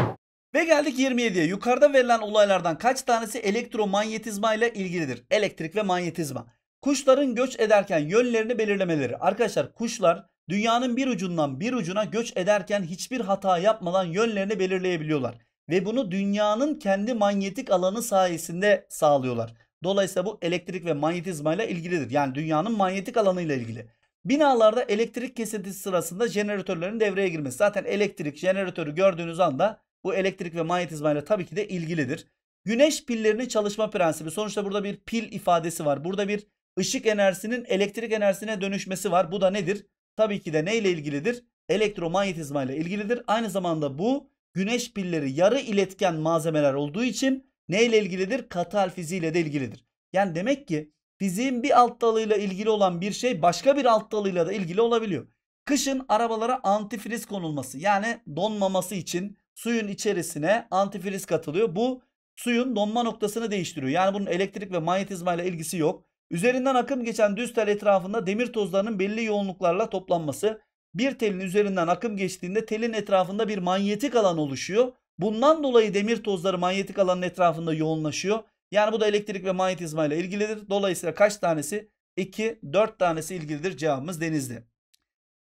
Speaker 1: Ve geldik 27'ye. Yukarıda verilen olaylardan kaç tanesi elektromanyetizma ile ilgilidir? Elektrik ve manyetizma. Kuşların göç ederken yönlerini belirlemeleri. Arkadaşlar kuşlar dünyanın bir ucundan bir ucuna göç ederken hiçbir hata yapmadan yönlerini belirleyebiliyorlar. Ve bunu dünyanın kendi manyetik alanı sayesinde sağlıyorlar. Dolayısıyla bu elektrik ve manyetizma ile ilgilidir. Yani dünyanın manyetik alanı ile ilgili. Binalarda elektrik kesintisi sırasında jeneratörlerin devreye girmesi. Zaten elektrik jeneratörü gördüğünüz anda bu elektrik ve manyetizmayla tabii ki de ilgilidir. Güneş pillerinin çalışma prensibi. Sonuçta burada bir pil ifadesi var. Burada bir ışık enerjisinin elektrik enerjisine dönüşmesi var. Bu da nedir? tabii ki de neyle ilgilidir? Elektromanyetizma ile ilgilidir. Aynı zamanda bu güneş pilleri yarı iletken malzemeler olduğu için neyle ilgilidir? Katal fiziğiyle de ilgilidir. Yani demek ki fiziğin bir alt dalıyla ilgili olan bir şey başka bir alt dalıyla da ilgili olabiliyor. Kışın arabalara antifriz konulması yani donmaması için suyun içerisine antifriz katılıyor. Bu suyun donma noktasını değiştiriyor. Yani bunun elektrik ve manyetizma ile ilgisi yok. Üzerinden akım geçen düz tel etrafında demir tozlarının belli yoğunluklarla toplanması. Bir telin üzerinden akım geçtiğinde telin etrafında bir manyetik alan oluşuyor. Bundan dolayı demir tozları manyetik alanın etrafında yoğunlaşıyor. Yani bu da elektrik ve manyetizma ile ilgilidir. Dolayısıyla kaç tanesi? 2, 4 tanesi ilgilidir cevabımız denizli.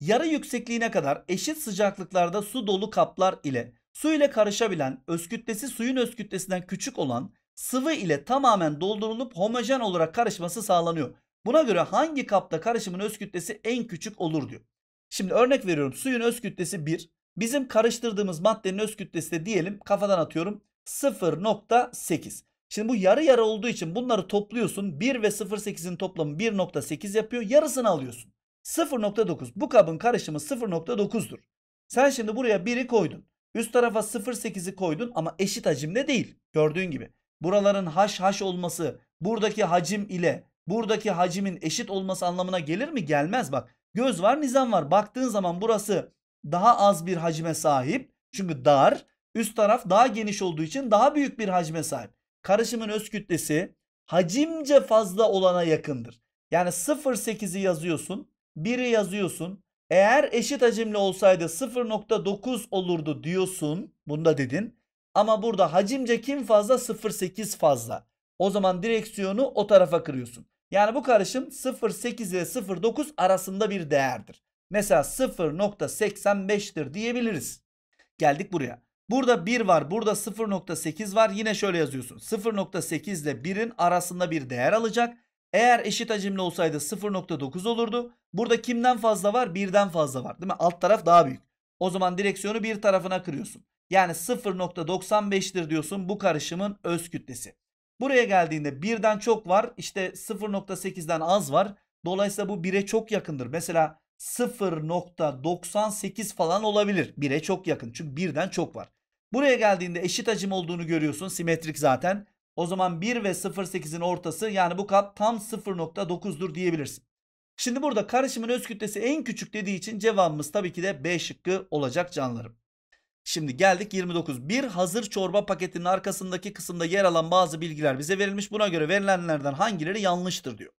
Speaker 1: Yarı yüksekliğine kadar eşit sıcaklıklarda su dolu kaplar ile su ile karışabilen, öz kütlesi suyun öz kütlesinden küçük olan sıvı ile tamamen doldurulup homojen olarak karışması sağlanıyor. Buna göre hangi kapta karışımın öz kütlesi en küçük olur diyor. Şimdi örnek veriyorum suyun öz kütlesi 1. Bizim karıştırdığımız maddenin öz kütlesi de diyelim kafadan atıyorum 0.8. Şimdi bu yarı yarı olduğu için bunları topluyorsun. 1 ve 0.8'in toplamı 1.8 yapıyor. Yarısını alıyorsun. 0.9 bu kabın karışımı 0.9'dur. Sen şimdi buraya 1'i koydun. Üst tarafa 0.8'i koydun ama eşit hacimde değil. Gördüğün gibi buraların haş haş olması buradaki hacim ile buradaki hacimin eşit olması anlamına gelir mi? Gelmez bak. Göz var nizam var. Baktığın zaman burası daha az bir hacime sahip. Çünkü dar. Üst taraf daha geniş olduğu için daha büyük bir hacme sahip. Karışımın öz kütlesi hacimce fazla olana yakındır. Yani 0.8'i yazıyorsun. 1'i yazıyorsun. Eğer eşit hacimli olsaydı 0.9 olurdu diyorsun. Bunu da dedin. Ama burada hacimce kim fazla? 0.8 fazla. O zaman direksiyonu o tarafa kırıyorsun. Yani bu karışım 0.8 ile 0.9 arasında bir değerdir. Mesela 0.85'tir diyebiliriz. Geldik buraya. Burada 1 var, burada 0.8 var. Yine şöyle yazıyorsun. 0.8 ile 1'in arasında bir değer alacak. Eğer eşit hacimli olsaydı 0.9 olurdu. Burada kimden fazla var? Birden fazla var. Değil mi? Alt taraf daha büyük. O zaman direksiyonu bir tarafına kırıyorsun. Yani 0.95'tir diyorsun bu karışımın öz kütlesi. Buraya geldiğinde birden çok var. işte 0.8'den az var. Dolayısıyla bu 1'e çok yakındır. Mesela 0.98 falan olabilir. 1'e çok yakın. Çünkü birden çok var. Buraya geldiğinde eşit hacim olduğunu görüyorsun. Simetrik zaten. O zaman 1 ve 0.8'in ortası yani bu kat tam 0.9'dur diyebilirsin. Şimdi burada karışımın öz kütlesi en küçük dediği için cevabımız tabii ki de B şıkkı olacak canlarım. Şimdi geldik 29. Bir hazır çorba paketinin arkasındaki kısımda yer alan bazı bilgiler bize verilmiş. Buna göre verilenlerden hangileri yanlıştır diyor.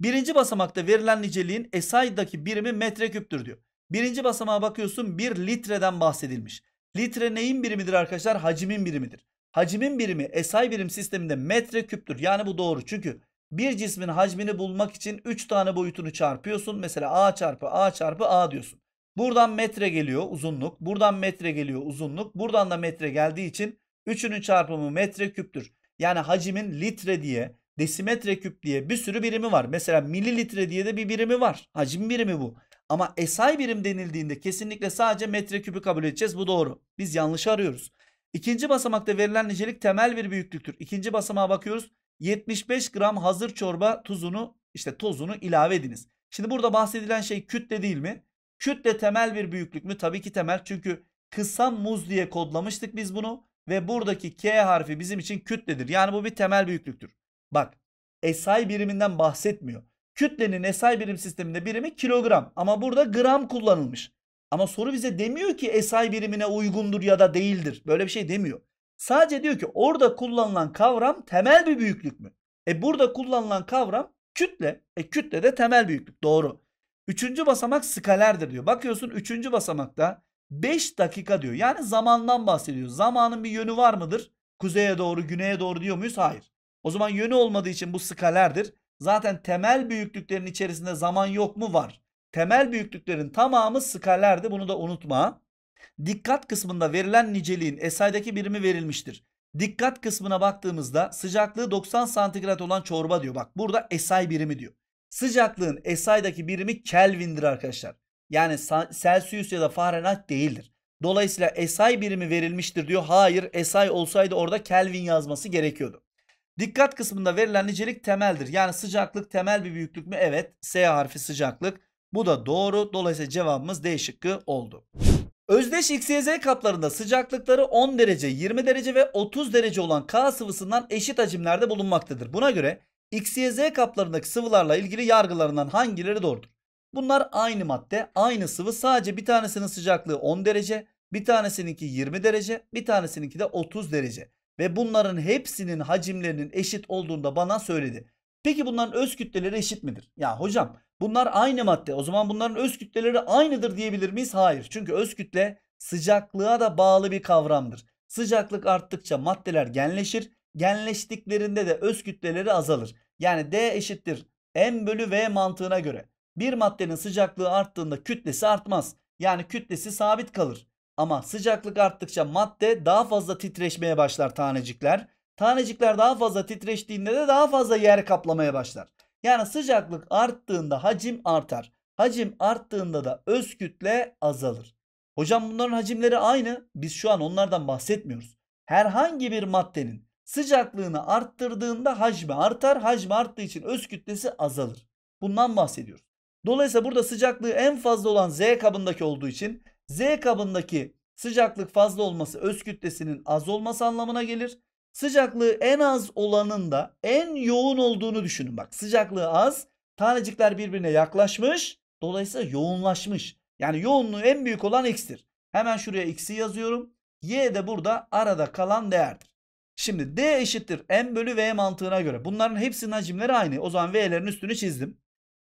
Speaker 1: Birinci basamakta verilen niceliğin SI'daki birimi metreküptür diyor. Birinci basamağa bakıyorsun bir litreden bahsedilmiş. Litre neyin birimidir arkadaşlar? Hacmin birimidir. Hacimin birimi SI birim sisteminde metreküptür. Yani bu doğru. Çünkü bir cismin hacmini bulmak için 3 tane boyutunu çarpıyorsun. Mesela A çarpı A çarpı A diyorsun. Buradan metre geliyor uzunluk. Buradan metre geliyor uzunluk. Buradan da metre geldiği için üçünün çarpımı metre küptür. Yani hacimin litre diye, desimetre küp diye bir sürü birimi var. Mesela mililitre diye de bir birimi var. Hacim birimi bu. Ama SI birim denildiğinde kesinlikle sadece metre küpü kabul edeceğiz. Bu doğru. Biz yanlış arıyoruz. İkinci basamakta verilen nicelik temel bir büyüklüktür. İkinci basamağa bakıyoruz. 75 gram hazır çorba tuzunu işte tozunu ilave ediniz. Şimdi burada bahsedilen şey kütle değil mi? Kütle temel bir büyüklük mü? Tabii ki temel. Çünkü kısa muz diye kodlamıştık biz bunu. Ve buradaki K harfi bizim için kütledir. Yani bu bir temel büyüklüktür. Bak SI biriminden bahsetmiyor. Kütlenin SI birim sisteminde birimi kilogram. Ama burada gram kullanılmış. Ama soru bize demiyor ki SI birimine uygundur ya da değildir. Böyle bir şey demiyor. Sadece diyor ki orada kullanılan kavram temel bir büyüklük mü? E burada kullanılan kavram kütle. E kütle de temel büyüklük. Doğru. Üçüncü basamak skalerdir diyor. Bakıyorsun üçüncü basamakta 5 dakika diyor. Yani zamandan bahsediyor. Zamanın bir yönü var mıdır? Kuzeye doğru, güneye doğru diyor muyuz? Hayır. O zaman yönü olmadığı için bu skalerdir. Zaten temel büyüklüklerin içerisinde zaman yok mu? Var. Temel büyüklüklerin tamamı skalerdi. Bunu da unutma. Dikkat kısmında verilen niceliğin SI'daki birimi verilmiştir. Dikkat kısmına baktığımızda sıcaklığı 90 santigrat olan çorba diyor. Bak burada SI birimi diyor. Sıcaklığın SI'daki birimi Kelvin'dir arkadaşlar. Yani Celsius ya da Fahrenheit değildir. Dolayısıyla SI birimi verilmiştir diyor. Hayır SI olsaydı orada Kelvin yazması gerekiyordu. Dikkat kısmında verilen nicelik temeldir. Yani sıcaklık temel bir büyüklük mü? Evet S harfi sıcaklık. Bu da doğru. Dolayısıyla cevabımız D şıkkı oldu. Özdeş XYZ kaplarında sıcaklıkları 10 derece, 20 derece ve 30 derece olan K sıvısından eşit hacimlerde bulunmaktadır. Buna göre X, Y, Z kaplarındaki sıvılarla ilgili yargılarından hangileri doğrudur? Bunlar aynı madde, aynı sıvı. Sadece bir tanesinin sıcaklığı 10 derece, bir tanesininki 20 derece, bir tanesininki de 30 derece. Ve bunların hepsinin hacimlerinin eşit olduğunda bana söyledi. Peki bunların öz kütleleri eşit midir? Ya hocam bunlar aynı madde. O zaman bunların öz kütleleri aynıdır diyebilir miyiz? Hayır. Çünkü öz kütle sıcaklığa da bağlı bir kavramdır. Sıcaklık arttıkça maddeler genleşir genleştiklerinde de öz kütleleri azalır. Yani D eşittir M bölü V mantığına göre. Bir maddenin sıcaklığı arttığında kütlesi artmaz. Yani kütlesi sabit kalır. Ama sıcaklık arttıkça madde daha fazla titreşmeye başlar tanecikler. Tanecikler daha fazla titreştiğinde de daha fazla yer kaplamaya başlar. Yani sıcaklık arttığında hacim artar. Hacim arttığında da öz kütle azalır. Hocam bunların hacimleri aynı. Biz şu an onlardan bahsetmiyoruz. Herhangi bir maddenin Sıcaklığını arttırdığında hacmi artar. Hacmi arttığı için öz kütlesi azalır. Bundan bahsediyoruz. Dolayısıyla burada sıcaklığı en fazla olan Z kabındaki olduğu için Z kabındaki sıcaklık fazla olması öz kütlesinin az olması anlamına gelir. Sıcaklığı en az olanın da en yoğun olduğunu düşünün. Bak sıcaklığı az, tanecikler birbirine yaklaşmış, dolayısıyla yoğunlaşmış. Yani yoğunluğu en büyük olan x'tir. Hemen şuraya x'i yazıyorum. Y de burada arada kalan değerdir. Şimdi D eşittir M bölü V mantığına göre bunların hepsinin hacimleri aynı. O zaman V'lerin üstünü çizdim.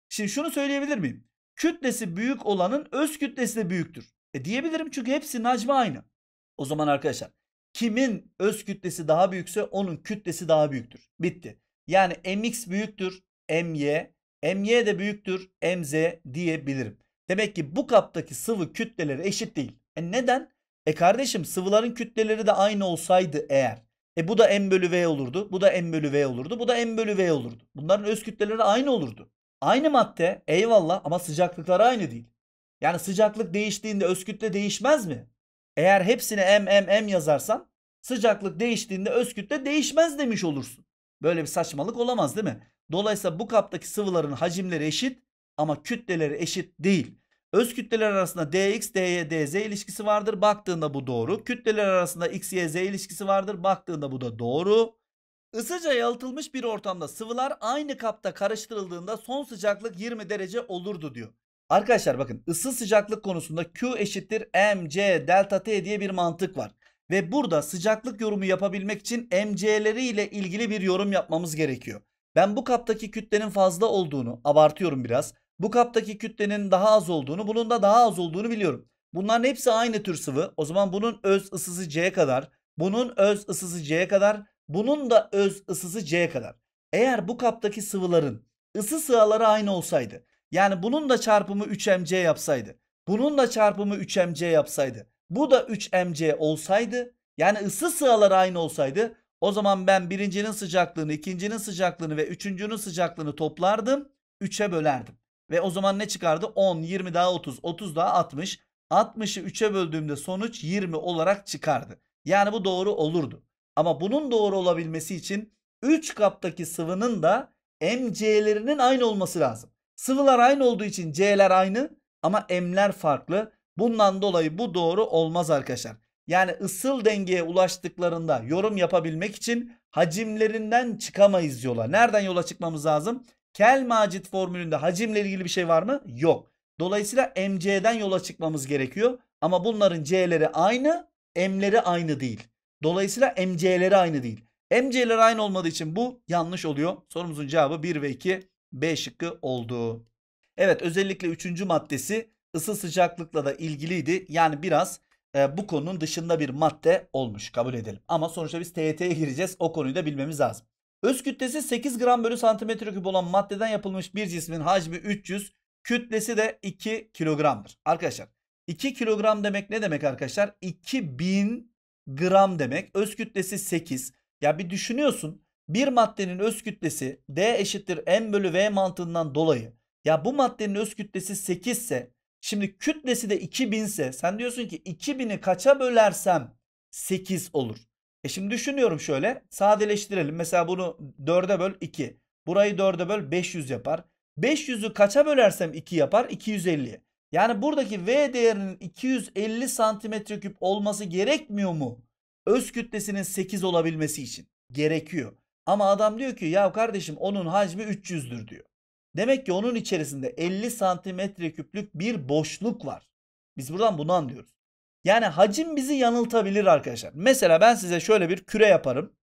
Speaker 1: Şimdi şunu söyleyebilir miyim? Kütlesi büyük olanın öz kütlesi de büyüktür. E diyebilirim çünkü hepsinin hacmi aynı. O zaman arkadaşlar kimin öz kütlesi daha büyükse onun kütlesi daha büyüktür. Bitti. Yani mx büyüktür my, my de büyüktür mz diyebilirim. Demek ki bu kaptaki sıvı kütleleri eşit değil. E neden? E kardeşim sıvıların kütleleri de aynı olsaydı eğer e bu da m bölü v olurdu. Bu da m bölü v olurdu. Bu da m bölü v olurdu. Bunların öz kütleleri aynı olurdu. Aynı madde eyvallah ama sıcaklıklar aynı değil. Yani sıcaklık değiştiğinde öz kütle değişmez mi? Eğer hepsine m m m yazarsan sıcaklık değiştiğinde öz kütle değişmez demiş olursun. Böyle bir saçmalık olamaz değil mi? Dolayısıyla bu kaptaki sıvıların hacimleri eşit ama kütleleri eşit değil. Öz kütleler arasında dx, dy, dz ilişkisi vardır. Baktığında bu doğru. Kütleler arasında x, y, z ilişkisi vardır. Baktığında bu da doğru. Isıca yalıtılmış bir ortamda sıvılar aynı kapta karıştırıldığında son sıcaklık 20 derece olurdu diyor. Arkadaşlar bakın ısı sıcaklık konusunda Q eşittir mc delta t diye bir mantık var. Ve burada sıcaklık yorumu yapabilmek için mc'leri ile ilgili bir yorum yapmamız gerekiyor. Ben bu kaptaki kütlenin fazla olduğunu abartıyorum biraz. Bu kaptaki kütlenin daha az olduğunu, bunun da daha az olduğunu biliyorum. Bunların hepsi aynı tür sıvı. O zaman bunun öz ısısı C'ye kadar, bunun öz ısısı C'ye kadar, bunun da öz ısısı C'ye kadar. Eğer bu kaptaki sıvıların ısı sıraları aynı olsaydı, yani bunun da çarpımı 3mc yapsaydı, bunun da çarpımı 3mc yapsaydı, bu da 3mc olsaydı, yani ısı sıraları aynı olsaydı, o zaman ben birincinin sıcaklığını, ikincinin sıcaklığını ve üçüncünün sıcaklığını toplardım, 3'e bölerdim. Ve o zaman ne çıkardı? 10, 20 daha 30, 30 daha 60. 60'ı 3'e böldüğümde sonuç 20 olarak çıkardı. Yani bu doğru olurdu. Ama bunun doğru olabilmesi için 3 kaptaki sıvının da MC'lerinin aynı olması lazım. Sıvılar aynı olduğu için C'ler aynı ama M'ler farklı. Bundan dolayı bu doğru olmaz arkadaşlar. Yani ısıl dengeye ulaştıklarında yorum yapabilmek için hacimlerinden çıkamayız yola. Nereden yola çıkmamız lazım? Kel Macit formülünde hacimle ilgili bir şey var mı? Yok. Dolayısıyla MC'den yola çıkmamız gerekiyor. Ama bunların C'leri aynı, M'leri aynı değil. Dolayısıyla MC'leri aynı değil. MC'ler aynı olmadığı için bu yanlış oluyor. Sorumuzun cevabı 1 ve 2 B şıkkı oldu. Evet özellikle 3. maddesi ısı sıcaklıkla da ilgiliydi. Yani biraz e, bu konunun dışında bir madde olmuş kabul edelim. Ama sonuçta biz TYT'ye gireceğiz. O konuyu da bilmemiz lazım. Öz kütlesi 8 gram bölü santimetre küp olan maddeden yapılmış bir cismin hacmi 300, kütlesi de 2 kilogramdır. Arkadaşlar 2 kilogram demek ne demek arkadaşlar? 2000 gram demek. Öz kütlesi 8. Ya bir düşünüyorsun bir maddenin öz kütlesi D eşittir M bölü V mantığından dolayı. Ya bu maddenin öz kütlesi 8 ise şimdi kütlesi de 2000 ise sen diyorsun ki 2000'i kaça bölersem 8 olur. E şimdi düşünüyorum şöyle sadeleştirelim. Mesela bunu 4'e böl 2. Burayı 4'e böl 500 yapar. 500'ü kaça bölersem 2 yapar? 250. Yani buradaki V değerinin 250 santimetre küp olması gerekmiyor mu? Öz kütlesinin 8 olabilmesi için. Gerekiyor. Ama adam diyor ki ya kardeşim onun hacmi 300'dür diyor. Demek ki onun içerisinde 50 santimetre küplük bir boşluk var. Biz buradan bunu anlıyoruz. Yani hacim bizi yanıltabilir arkadaşlar. Mesela ben size şöyle bir küre yaparım.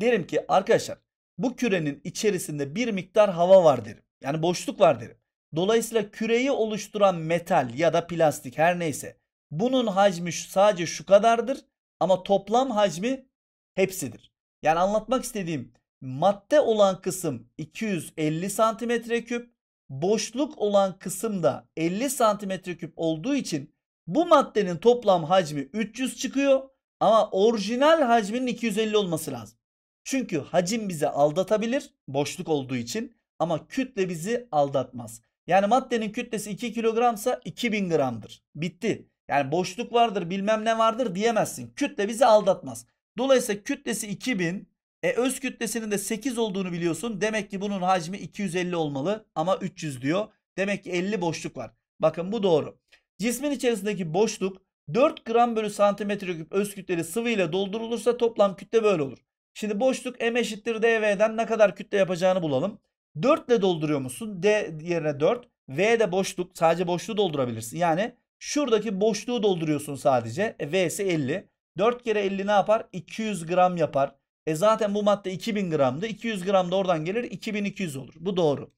Speaker 1: Derim ki arkadaşlar bu kürenin içerisinde bir miktar hava var derim. Yani boşluk var derim. Dolayısıyla küreyi oluşturan metal ya da plastik her neyse bunun hacmi sadece şu kadardır ama toplam hacmi hepsidir. Yani anlatmak istediğim madde olan kısım 250 santimetre küp boşluk olan kısım da 50 santimetre küp olduğu için bu maddenin toplam hacmi 300 çıkıyor ama orijinal hacminin 250 olması lazım. Çünkü hacim bizi aldatabilir boşluk olduğu için ama kütle bizi aldatmaz. Yani maddenin kütlesi 2 kilogramsa 2000 gramdır. Bitti. Yani boşluk vardır bilmem ne vardır diyemezsin. Kütle bizi aldatmaz. Dolayısıyla kütlesi 2000. E öz kütlesinin de 8 olduğunu biliyorsun. Demek ki bunun hacmi 250 olmalı ama 300 diyor. Demek ki 50 boşluk var. Bakın bu doğru. Cismin içerisindeki boşluk 4 gram bölü santimetre küp öz kütleli sıvı ile doldurulursa toplam kütle böyle olur. Şimdi boşluk M eşittir DV'den ne kadar kütle yapacağını bulalım. 4 ile dolduruyor musun? D yerine 4. V de boşluk. Sadece boşluğu doldurabilirsin. Yani şuradaki boşluğu dolduruyorsun sadece. E, v ise 50. 4 kere 50 ne yapar? 200 gram yapar. E zaten bu madde 2000 gramdı. 200 gram da oradan gelir. 2200 olur. Bu doğru.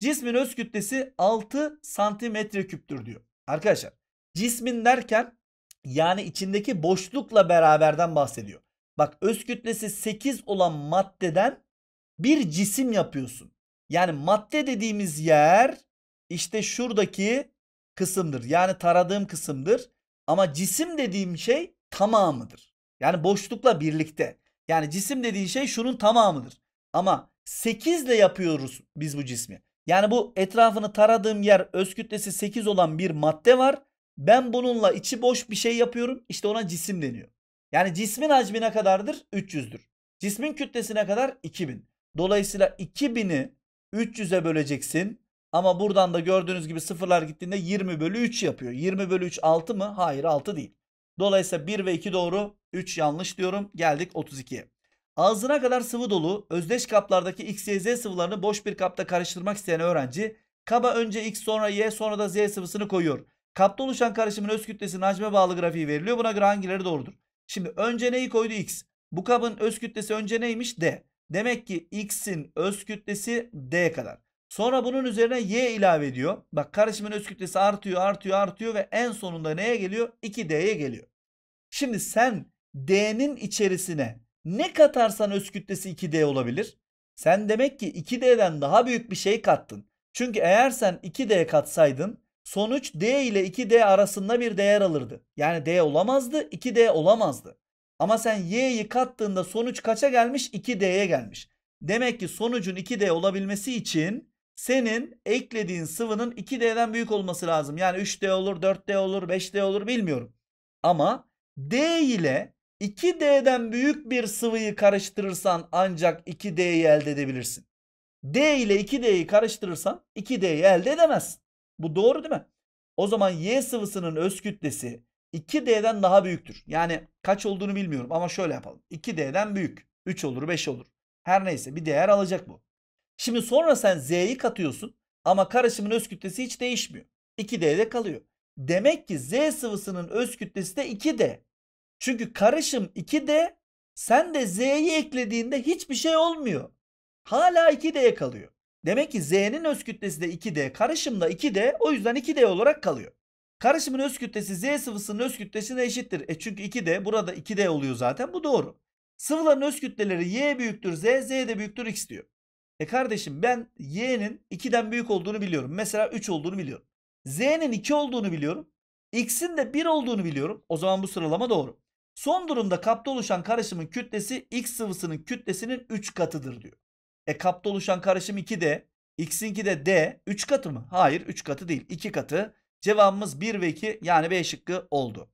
Speaker 1: Cismin öz kütlesi 6 santimetre küptür diyor. Arkadaşlar cismin derken yani içindeki boşlukla beraberden bahsediyor. Bak öz kütlesi 8 olan maddeden bir cisim yapıyorsun. Yani madde dediğimiz yer işte şuradaki kısımdır. Yani taradığım kısımdır. Ama cisim dediğim şey tamamıdır. Yani boşlukla birlikte. Yani cisim dediğin şey şunun tamamıdır. Ama 8 ile yapıyoruz biz bu cismi. Yani bu etrafını taradığım yer öz kütlesi 8 olan bir madde var. Ben bununla içi boş bir şey yapıyorum. İşte ona cisim deniyor. Yani cismin hacmi ne kadardır? 300'dür. Cismin kütlesine kadar 2000. Dolayısıyla 2000'i 300'e böleceksin. Ama buradan da gördüğünüz gibi sıfırlar gittiğinde 20 bölü 3 yapıyor. 20 bölü 3 6 mı? Hayır 6 değil. Dolayısıyla 1 ve 2 doğru 3 yanlış diyorum. Geldik 32'ye. Ağzına kadar sıvı dolu özdeş kaplardaki X, Y, Z sıvılarını boş bir kapta karıştırmak isteyen öğrenci kaba önce X sonra Y sonra da Z sıvısını koyuyor. Kapta oluşan karışımın öz kütlesinin hacme bağlı grafiği veriliyor. Buna göre hangileri doğrudur? Şimdi önce neyi koydu X? Bu kabın öz kütlesi önce neymiş? D. Demek ki X'in öz kütlesi D kadar. Sonra bunun üzerine Y ilave ediyor. Bak karışımın öz kütlesi artıyor, artıyor, artıyor ve en sonunda neye geliyor? 2D'ye geliyor. Şimdi sen D'nin içerisine ne katarsan öz kütlesi 2D olabilir. Sen demek ki 2D'den daha büyük bir şey kattın. Çünkü eğer sen 2D katsaydın sonuç D ile 2D arasında bir değer alırdı. Yani D olamazdı 2D olamazdı. Ama sen Y'yi kattığında sonuç kaça gelmiş? 2D'ye gelmiş. Demek ki sonucun 2D olabilmesi için senin eklediğin sıvının 2D'den büyük olması lazım. Yani 3D olur, 4D olur, 5D olur bilmiyorum. Ama D ile 2D'den büyük bir sıvıyı karıştırırsan ancak 2D'yi elde edebilirsin. D ile 2D'yi karıştırırsan 2D'yi elde edemezsin. Bu doğru değil mi? O zaman Y sıvısının öz kütlesi 2D'den daha büyüktür. Yani kaç olduğunu bilmiyorum ama şöyle yapalım. 2D'den büyük. 3 olur 5 olur. Her neyse bir değer alacak bu. Şimdi sonra sen Z'yi katıyorsun ama karışımın öz kütlesi hiç değişmiyor. 2D'de kalıyor. Demek ki Z sıvısının öz kütlesi de 2D. Çünkü karışım 2D sen de Z'yi eklediğinde hiçbir şey olmuyor. Hala 2D kalıyor. Demek ki Z'nin öz kütlesi de 2D. Karışım da 2D. O yüzden 2D olarak kalıyor. Karışımın öz kütlesi Z sıvısının öz kütlesine eşittir. E çünkü 2D burada 2D oluyor zaten. Bu doğru. Sıvıların öz kütleleri Y büyüktür Z, Z de büyüktür X diyor. E kardeşim ben Y'nin 2'den büyük olduğunu biliyorum. Mesela 3 olduğunu biliyorum. Z'nin 2 olduğunu biliyorum. X'in de 1 olduğunu biliyorum. O zaman bu sıralama doğru. Son durumda kapta oluşan karışımın kütlesi X sıvısının kütlesinin 3 katıdır diyor. E kapta oluşan karışım 2D, X'inki de D 3 katı mı? Hayır 3 katı değil 2 katı. Cevabımız 1 ve 2 yani B şıkkı oldu.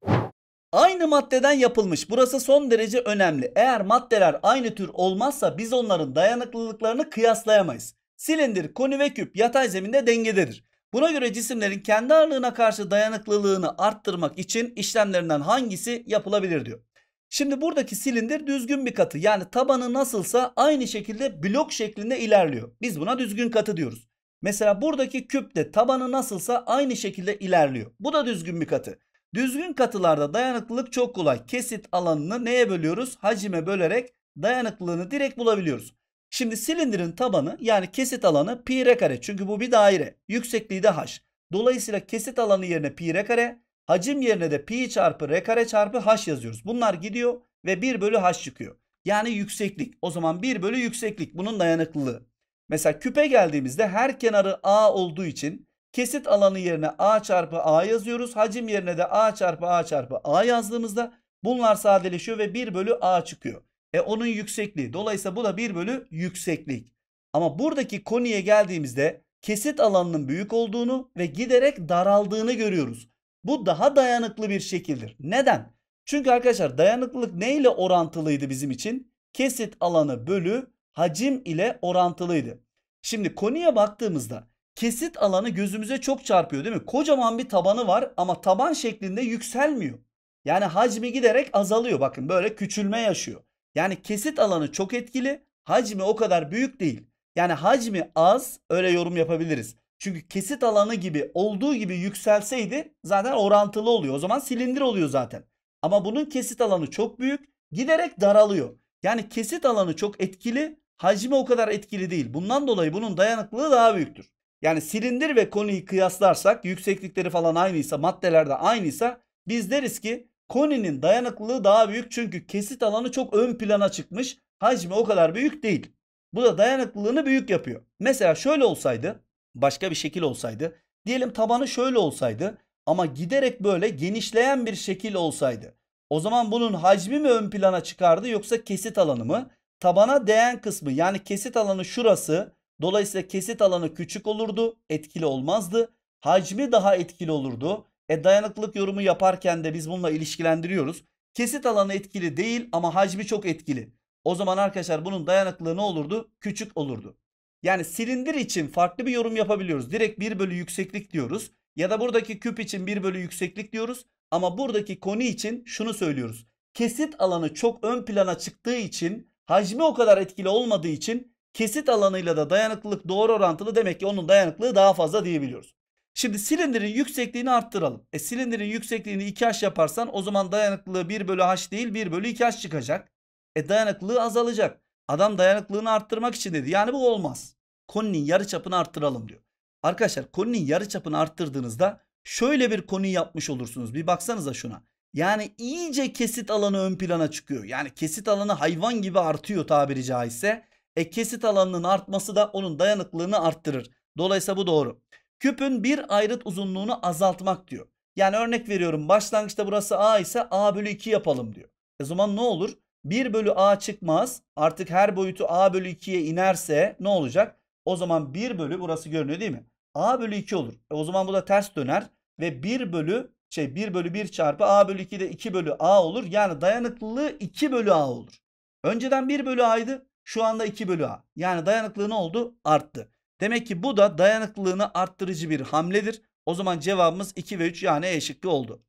Speaker 1: Aynı maddeden yapılmış. Burası son derece önemli. Eğer maddeler aynı tür olmazsa biz onların dayanıklılıklarını kıyaslayamayız. Silindir, koni ve küp yatay zeminde dengededir. Buna göre cisimlerin kendi ağırlığına karşı dayanıklılığını arttırmak için işlemlerinden hangisi yapılabilir diyor. Şimdi buradaki silindir düzgün bir katı. Yani tabanı nasılsa aynı şekilde blok şeklinde ilerliyor. Biz buna düzgün katı diyoruz. Mesela buradaki küp de tabanı nasılsa aynı şekilde ilerliyor. Bu da düzgün bir katı. Düzgün katılarda dayanıklılık çok kolay. Kesit alanını neye bölüyoruz? Hacime bölerek dayanıklılığını direkt bulabiliyoruz. Şimdi silindirin tabanı yani kesit alanı pi r kare. Çünkü bu bir daire. Yüksekliği de h. Dolayısıyla kesit alanı yerine pi r kare. Hacim yerine de pi çarpı r kare çarpı h yazıyoruz. Bunlar gidiyor ve 1 bölü h çıkıyor. Yani yükseklik. O zaman 1 bölü yükseklik. Bunun dayanıklılığı. Mesela küpe geldiğimizde her kenarı a olduğu için kesit alanı yerine a çarpı a yazıyoruz. Hacim yerine de a çarpı a çarpı a yazdığımızda bunlar sadeleşiyor ve 1 bölü a çıkıyor. E onun yüksekliği. Dolayısıyla bu da 1 bölü yükseklik. Ama buradaki konuya geldiğimizde kesit alanının büyük olduğunu ve giderek daraldığını görüyoruz. Bu daha dayanıklı bir şekildir. Neden? Çünkü arkadaşlar dayanıklılık ne ile orantılıydı bizim için? Kesit alanı bölü hacim ile orantılıydı. Şimdi konuya baktığımızda kesit alanı gözümüze çok çarpıyor değil mi? Kocaman bir tabanı var ama taban şeklinde yükselmiyor. Yani hacmi giderek azalıyor. Bakın böyle küçülme yaşıyor. Yani kesit alanı çok etkili, hacmi o kadar büyük değil. Yani hacmi az öyle yorum yapabiliriz. Çünkü kesit alanı gibi olduğu gibi yükselseydi zaten orantılı oluyor. O zaman silindir oluyor zaten. Ama bunun kesit alanı çok büyük giderek daralıyor. Yani kesit alanı çok etkili hacmi o kadar etkili değil. Bundan dolayı bunun dayanıklılığı daha büyüktür. Yani silindir ve koniyi kıyaslarsak yükseklikleri falan aynıysa maddelerde aynıysa biz deriz ki Koni'nin dayanıklılığı daha büyük çünkü kesit alanı çok ön plana çıkmış. Hacmi o kadar büyük değil. Bu da dayanıklılığını büyük yapıyor. Mesela şöyle olsaydı, başka bir şekil olsaydı. Diyelim tabanı şöyle olsaydı ama giderek böyle genişleyen bir şekil olsaydı. O zaman bunun hacmi mi ön plana çıkardı yoksa kesit alanı mı? Tabana değen kısmı yani kesit alanı şurası. Dolayısıyla kesit alanı küçük olurdu, etkili olmazdı. Hacmi daha etkili olurdu. E dayanıklılık yorumu yaparken de biz bununla ilişkilendiriyoruz. Kesit alanı etkili değil ama hacmi çok etkili. O zaman arkadaşlar bunun dayanıklılığı ne olurdu? Küçük olurdu. Yani silindir için farklı bir yorum yapabiliyoruz. Direkt 1 bölü yükseklik diyoruz. Ya da buradaki küp için 1 bölü yükseklik diyoruz. Ama buradaki koni için şunu söylüyoruz. Kesit alanı çok ön plana çıktığı için hacmi o kadar etkili olmadığı için kesit alanıyla da dayanıklılık doğru orantılı demek ki onun dayanıklılığı daha fazla diyebiliyoruz. Şimdi silindirin yüksekliğini arttıralım. E silindirin yüksekliğini 2H yaparsan o zaman dayanıklılığı 1 bölü H değil 1 bölü 2H çıkacak. E dayanıklılığı azalacak. Adam dayanıklılığını arttırmak için dedi. Yani bu olmaz. Koninin yarı çapını arttıralım diyor. Arkadaşlar koninin yarı çapını arttırdığınızda şöyle bir koni yapmış olursunuz. Bir baksanıza şuna. Yani iyice kesit alanı ön plana çıkıyor. Yani kesit alanı hayvan gibi artıyor tabiri caizse. E kesit alanının artması da onun dayanıklılığını arttırır. Dolayısıyla bu doğru. Küpün bir ayrıt uzunluğunu azaltmak diyor. Yani örnek veriyorum başlangıçta burası A ise A bölü 2 yapalım diyor. O e zaman ne olur? 1 bölü A çıkmaz. Artık her boyutu A bölü 2'ye inerse ne olacak? O zaman 1 bölü burası görünüyor değil mi? A bölü 2 olur. E o zaman bu da ters döner ve 1 bölü şey 1 bölü 1 çarpı A bölü 2 de 2 bölü A olur. Yani dayanıklılığı 2 bölü A olur. Önceden 1 bölü A'ydı. Şu anda 2 bölü A. Yani dayanıklılığı ne oldu? Arttı. Demek ki bu da dayanıklılığını arttırıcı bir hamledir. O zaman cevabımız 2 ve 3 yani E şıkkı oldu.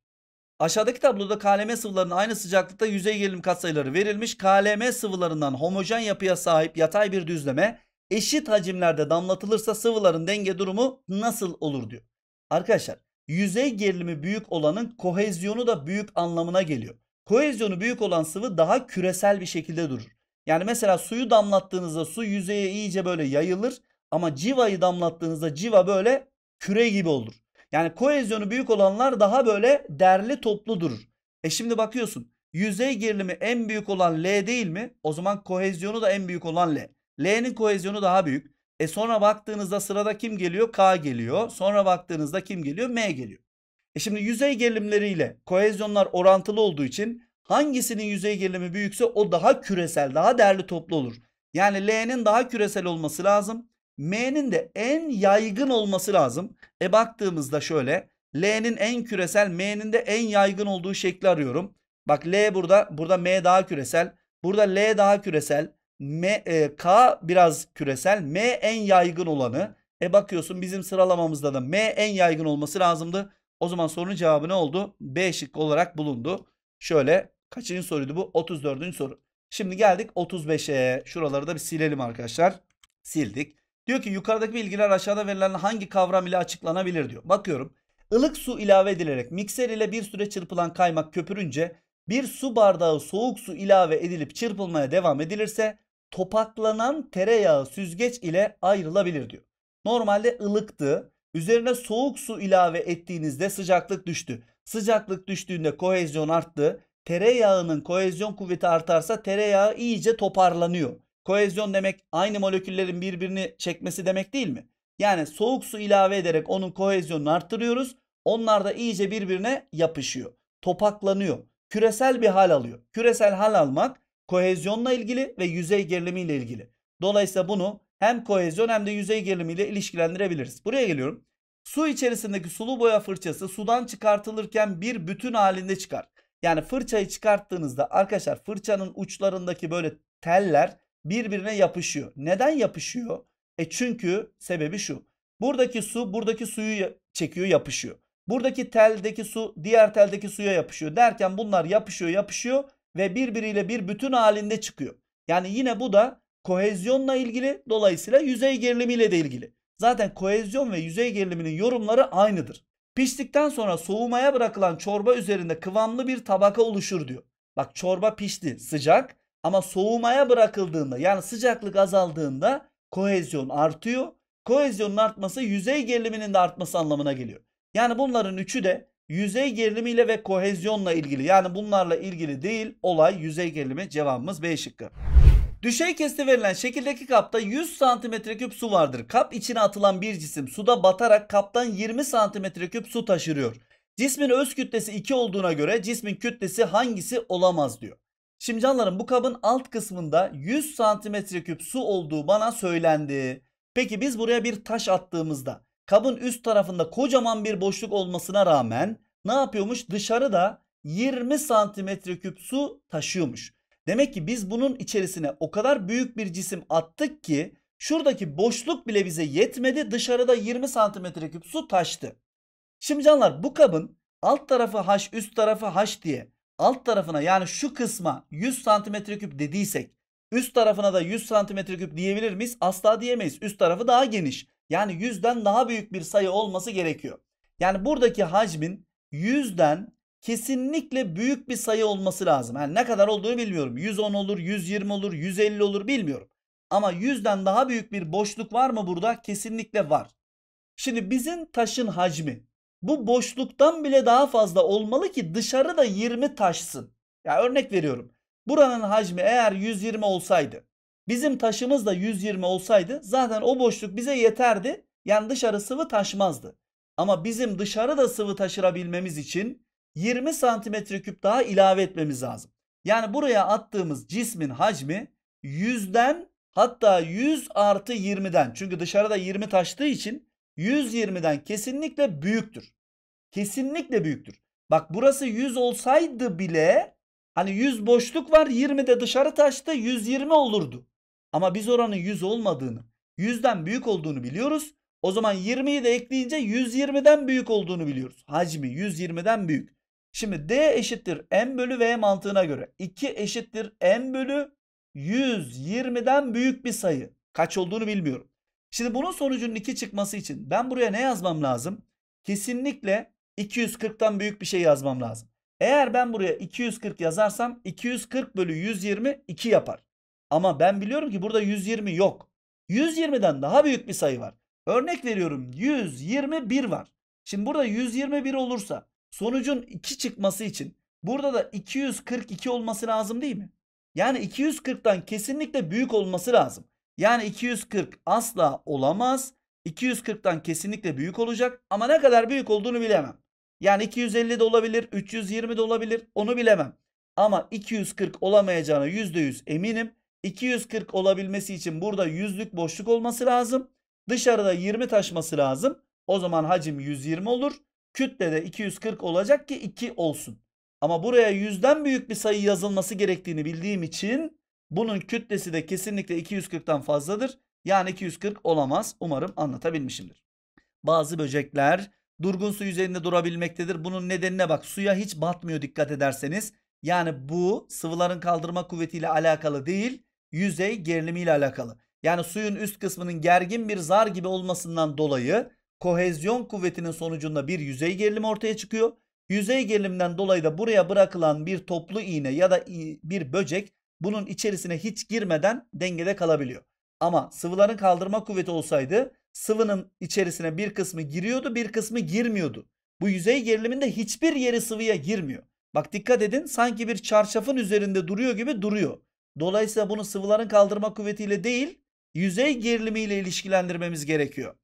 Speaker 1: Aşağıdaki tabloda KLM sıvılarının aynı sıcaklıkta yüzey gerilim katsayıları verilmiş. KLM sıvılarından homojen yapıya sahip yatay bir düzleme eşit hacimlerde damlatılırsa sıvıların denge durumu nasıl olur diyor. Arkadaşlar yüzey gerilimi büyük olanın kohezyonu da büyük anlamına geliyor. Kohezyonu büyük olan sıvı daha küresel bir şekilde durur. Yani mesela suyu damlattığınızda su yüzeye iyice böyle yayılır ama civayı damlattığınızda civa böyle küre gibi olur. Yani koezyonu büyük olanlar daha böyle derli toplu durur. E şimdi bakıyorsun yüzey gerilimi en büyük olan L değil mi? O zaman kohezyonu da en büyük olan L. L'nin kohezyonu daha büyük. E sonra baktığınızda sırada kim geliyor? K geliyor. Sonra baktığınızda kim geliyor? M geliyor. E şimdi yüzey gerilimleriyle kohezyonlar orantılı olduğu için hangisinin yüzey gerilimi büyükse o daha küresel, daha derli toplu olur. Yani L'nin daha küresel olması lazım. M'nin de en yaygın olması lazım. E baktığımızda şöyle L'nin en küresel M'nin de en yaygın olduğu şekli arıyorum. Bak L burada burada M daha küresel. Burada L daha küresel. M, e, K biraz küresel. M en yaygın olanı. E bakıyorsun bizim sıralamamızda da M en yaygın olması lazımdı. O zaman sorunun cevabı ne oldu? B şıkkı olarak bulundu. Şöyle kaçıncı soruydu bu? 34. soru. Şimdi geldik 35'e. Şuraları da bir silelim arkadaşlar. Sildik. Diyor ki yukarıdaki bilgiler aşağıda verilen hangi kavram ile açıklanabilir diyor. Bakıyorum. Ilık su ilave edilerek mikser ile bir süre çırpılan kaymak köpürünce bir su bardağı soğuk su ilave edilip çırpılmaya devam edilirse topaklanan tereyağı süzgeç ile ayrılabilir diyor. Normalde ılıktı. Üzerine soğuk su ilave ettiğinizde sıcaklık düştü. Sıcaklık düştüğünde kohezyon arttı. Tereyağının kohezyon kuvveti artarsa tereyağı iyice toparlanıyor. Koezyon demek aynı moleküllerin birbirini çekmesi demek değil mi? Yani soğuk su ilave ederek onun kohezyonunu arttırıyoruz. Onlar da iyice birbirine yapışıyor. Topaklanıyor. Küresel bir hal alıyor. Küresel hal almak kohezyonla ilgili ve yüzey gerilimiyle ilgili. Dolayısıyla bunu hem kohezyon hem de yüzey gerilimiyle ilişkilendirebiliriz. Buraya geliyorum. Su içerisindeki sulu boya fırçası sudan çıkartılırken bir bütün halinde çıkar. Yani fırçayı çıkarttığınızda arkadaşlar fırçanın uçlarındaki böyle teller birbirine yapışıyor. Neden yapışıyor? E çünkü sebebi şu. Buradaki su buradaki suyu çekiyor yapışıyor. Buradaki teldeki su diğer teldeki suya yapışıyor derken bunlar yapışıyor yapışıyor ve birbiriyle bir bütün halinde çıkıyor. Yani yine bu da kohezyonla ilgili dolayısıyla yüzey gerilimiyle de ilgili. Zaten kohezyon ve yüzey geriliminin yorumları aynıdır. Piştikten sonra soğumaya bırakılan çorba üzerinde kıvamlı bir tabaka oluşur diyor. Bak çorba pişti sıcak ama soğumaya bırakıldığında yani sıcaklık azaldığında kohezyon artıyor. Kohezyonun artması yüzey geriliminin de artması anlamına geliyor. Yani bunların üçü de yüzey gerilimiyle ve kohezyonla ilgili. Yani bunlarla ilgili değil olay yüzey gerilimi cevabımız B şıkkı. Düşey kesti verilen şekildeki kapta 100 cm küp su vardır. Kap içine atılan bir cisim suda batarak kaptan 20 cm küp su taşırıyor. Cismin öz kütlesi 2 olduğuna göre cismin kütlesi hangisi olamaz diyor. Şimdi canlarım bu kabın alt kısmında 100 santimetre küp su olduğu bana söylendi. Peki biz buraya bir taş attığımızda kabın üst tarafında kocaman bir boşluk olmasına rağmen ne yapıyormuş? Dışarıda 20 santimetre küp su taşıyormuş. Demek ki biz bunun içerisine o kadar büyük bir cisim attık ki şuradaki boşluk bile bize yetmedi. Dışarıda 20 santimetre küp su taştı. Şimdi canlar bu kabın alt tarafı H üst tarafı H diye alt tarafına yani şu kısma 100 santimetreküp dediysek üst tarafına da 100 santimetreküp diyebilir miyiz? Asla diyemeyiz. Üst tarafı daha geniş. Yani 100'den daha büyük bir sayı olması gerekiyor. Yani buradaki hacmin 100'den kesinlikle büyük bir sayı olması lazım. Yani ne kadar olduğunu bilmiyorum. 110 olur, 120 olur, 150 olur bilmiyorum. Ama 100'den daha büyük bir boşluk var mı burada? Kesinlikle var. Şimdi bizim taşın hacmi bu boşluktan bile daha fazla olmalı ki dışarı da 20 taşsın. Ya örnek veriyorum. Buranın hacmi eğer 120 olsaydı bizim taşımız da 120 olsaydı zaten o boşluk bize yeterdi. Yani dışarı sıvı taşmazdı. Ama bizim dışarı da sıvı taşırabilmemiz için 20 santimetre küp daha ilave etmemiz lazım. Yani buraya attığımız cismin hacmi 100'den hatta 100 artı 20'den. Çünkü dışarıda 20 taştığı için 120'den kesinlikle büyüktür. Kesinlikle büyüktür. Bak burası 100 olsaydı bile hani 100 boşluk var 20 de dışarı taştı 120 olurdu. Ama biz oranın 100 olmadığını 100'den büyük olduğunu biliyoruz. O zaman 20'yi de ekleyince 120'den büyük olduğunu biliyoruz. Hacmi 120'den büyük. Şimdi D eşittir M bölü V mantığına göre 2 eşittir M bölü 120'den büyük bir sayı. Kaç olduğunu bilmiyorum. Şimdi bunun sonucunun 2 çıkması için ben buraya ne yazmam lazım? Kesinlikle 240'tan büyük bir şey yazmam lazım. Eğer ben buraya 240 yazarsam 240 bölü 120 2 yapar. Ama ben biliyorum ki burada 120 yok. 120'den daha büyük bir sayı var. Örnek veriyorum 121 var. Şimdi burada 121 olursa sonucun 2 çıkması için burada da 242 olması lazım değil mi? Yani 240'tan kesinlikle büyük olması lazım. Yani 240 asla olamaz. 240'tan kesinlikle büyük olacak ama ne kadar büyük olduğunu bilemem. Yani 250 de olabilir, 320 de olabilir onu bilemem. Ama 240 olamayacağına %100 eminim. 240 olabilmesi için burada yüzlük boşluk olması lazım. Dışarıda 20 taşması lazım. O zaman hacim 120 olur. Kütle de 240 olacak ki 2 olsun. Ama buraya yüzden büyük bir sayı yazılması gerektiğini bildiğim için bunun kütlesi de kesinlikle 240'tan fazladır. Yani 240 olamaz. Umarım anlatabilmişimdir. Bazı böcekler durgun su üzerinde durabilmektedir. Bunun nedenine bak suya hiç batmıyor dikkat ederseniz. Yani bu sıvıların kaldırma kuvvetiyle alakalı değil yüzey gerilimiyle alakalı. Yani suyun üst kısmının gergin bir zar gibi olmasından dolayı kohezyon kuvvetinin sonucunda bir yüzey gerilimi ortaya çıkıyor. Yüzey gerilimden dolayı da buraya bırakılan bir toplu iğne ya da bir böcek bunun içerisine hiç girmeden dengede kalabiliyor. Ama sıvıların kaldırma kuvveti olsaydı sıvının içerisine bir kısmı giriyordu bir kısmı girmiyordu. Bu yüzey geriliminde hiçbir yeri sıvıya girmiyor. Bak dikkat edin sanki bir çarşafın üzerinde duruyor gibi duruyor. Dolayısıyla bunu sıvıların kaldırma kuvvetiyle değil yüzey gerilimiyle ilişkilendirmemiz gerekiyor.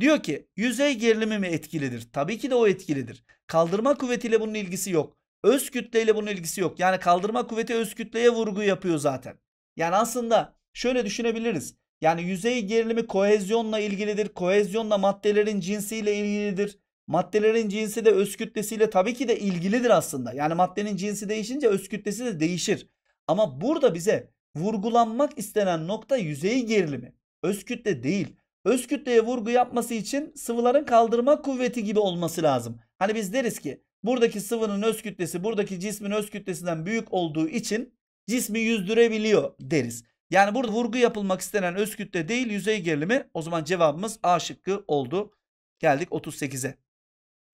Speaker 1: Diyor ki yüzey gerilimi mi etkilidir? Tabii ki de o etkilidir. Kaldırma kuvvetiyle bunun ilgisi yok. Öz kütleyle bunun ilgisi yok. Yani kaldırma kuvveti öz kütleye vurgu yapıyor zaten. Yani aslında şöyle düşünebiliriz. Yani yüzey gerilimi kohezyonla ilgilidir. Kohezyonla maddelerin cinsiyle ilgilidir. Maddelerin cinsi de öz kütlesiyle tabii ki de ilgilidir aslında. Yani maddenin cinsi değişince öz kütlesi de değişir. Ama burada bize vurgulanmak istenen nokta yüzey gerilimi. Öz kütle değil. Öz kütleye vurgu yapması için sıvıların kaldırma kuvveti gibi olması lazım. Hani biz deriz ki buradaki sıvının öz kütlesi buradaki cismin öz kütlesinden büyük olduğu için cismi yüzdürebiliyor deriz. Yani burada vurgu yapılmak istenen öz kütle değil yüzey gerilimi. O zaman cevabımız A şıkkı oldu. Geldik 38'e.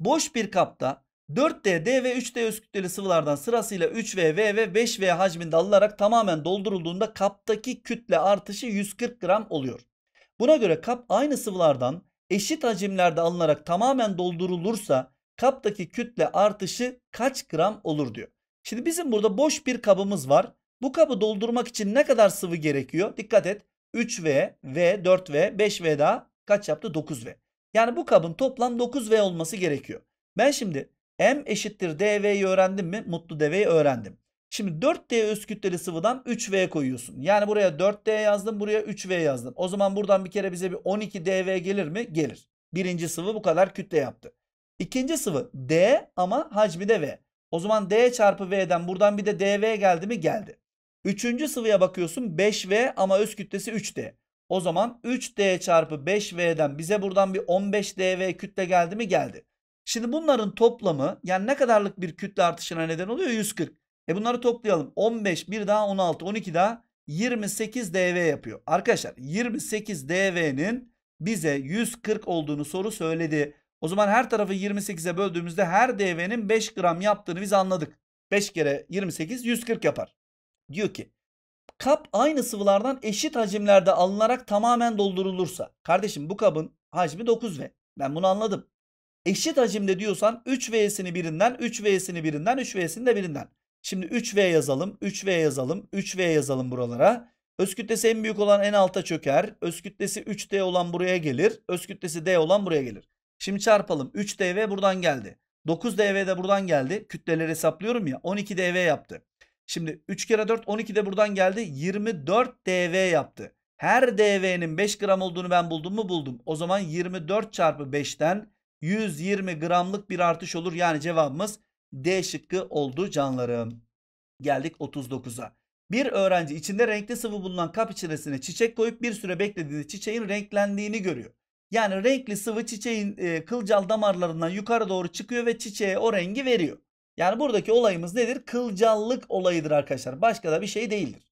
Speaker 1: Boş bir kapta 4D, D ve 3D öz kütleli sıvılardan sırasıyla 3V, V ve 5V hacminde alınarak tamamen doldurulduğunda kaptaki kütle artışı 140 gram oluyor. Buna göre kap aynı sıvılardan eşit hacimlerde alınarak tamamen doldurulursa kaptaki kütle artışı kaç gram olur diyor. Şimdi bizim burada boş bir kabımız var. Bu kabı doldurmak için ne kadar sıvı gerekiyor? Dikkat et. 3V, V, 4V, 5V daha kaç yaptı? 9V. Yani bu kabın toplam 9V olması gerekiyor. Ben şimdi M eşittir DV'yi öğrendim mi? Mutlu DV'yi öğrendim. Şimdi 4D öz kütleli sıvıdan 3V koyuyorsun. Yani buraya 4D yazdım, buraya 3V yazdım. O zaman buradan bir kere bize bir 12DV gelir mi? Gelir. Birinci sıvı bu kadar kütle yaptı. İkinci sıvı D ama hacmi de V. O zaman D çarpı V'den buradan bir de DV geldi mi? Geldi. Üçüncü sıvıya bakıyorsun 5V ama öz kütlesi 3D. O zaman 3D çarpı 5V'den bize buradan bir 15DV kütle geldi mi? Geldi. Şimdi bunların toplamı yani ne kadarlık bir kütle artışına neden oluyor? 140. E bunları toplayalım. 15, bir daha 16, 12 daha 28 DV yapıyor. Arkadaşlar 28 DV'nin bize 140 olduğunu soru söyledi. O zaman her tarafı 28'e böldüğümüzde her DV'nin 5 gram yaptığını biz anladık. 5 kere 28 140 yapar. Diyor ki kap aynı sıvılardan eşit hacimlerde alınarak tamamen doldurulursa. Kardeşim bu kabın hacmi 9V. Ben bunu anladım. Eşit hacimde diyorsan 3V'sini birinden, 3V'sini birinden, 3V'sini de birinden. Şimdi 3V yazalım, 3V yazalım, 3V yazalım buralara. Öz kütlesi en büyük olan en alta çöker. Öz kütlesi 3D olan buraya gelir. Öz kütlesi D olan buraya gelir. Şimdi çarpalım. 3 dv buradan geldi. 9 dv de buradan geldi. Kütleleri hesaplıyorum ya. 12 dv yaptı. Şimdi 3 kere 4 12 de buradan geldi. 24 dv yaptı. Her dv'nin 5 gram olduğunu ben buldum mu? Buldum. O zaman 24 çarpı 5'ten 120 gramlık bir artış olur. Yani cevabımız D şıkkı oldu canlarım. Geldik 39'a. Bir öğrenci içinde renkli sıvı bulunan kap içerisine çiçek koyup bir süre beklediğinde çiçeğin renklendiğini görüyor. Yani renkli sıvı çiçeğin e, kılcal damarlarından yukarı doğru çıkıyor ve çiçeğe o rengi veriyor. Yani buradaki olayımız nedir? Kılcallık olayıdır arkadaşlar. Başka da bir şey değildir.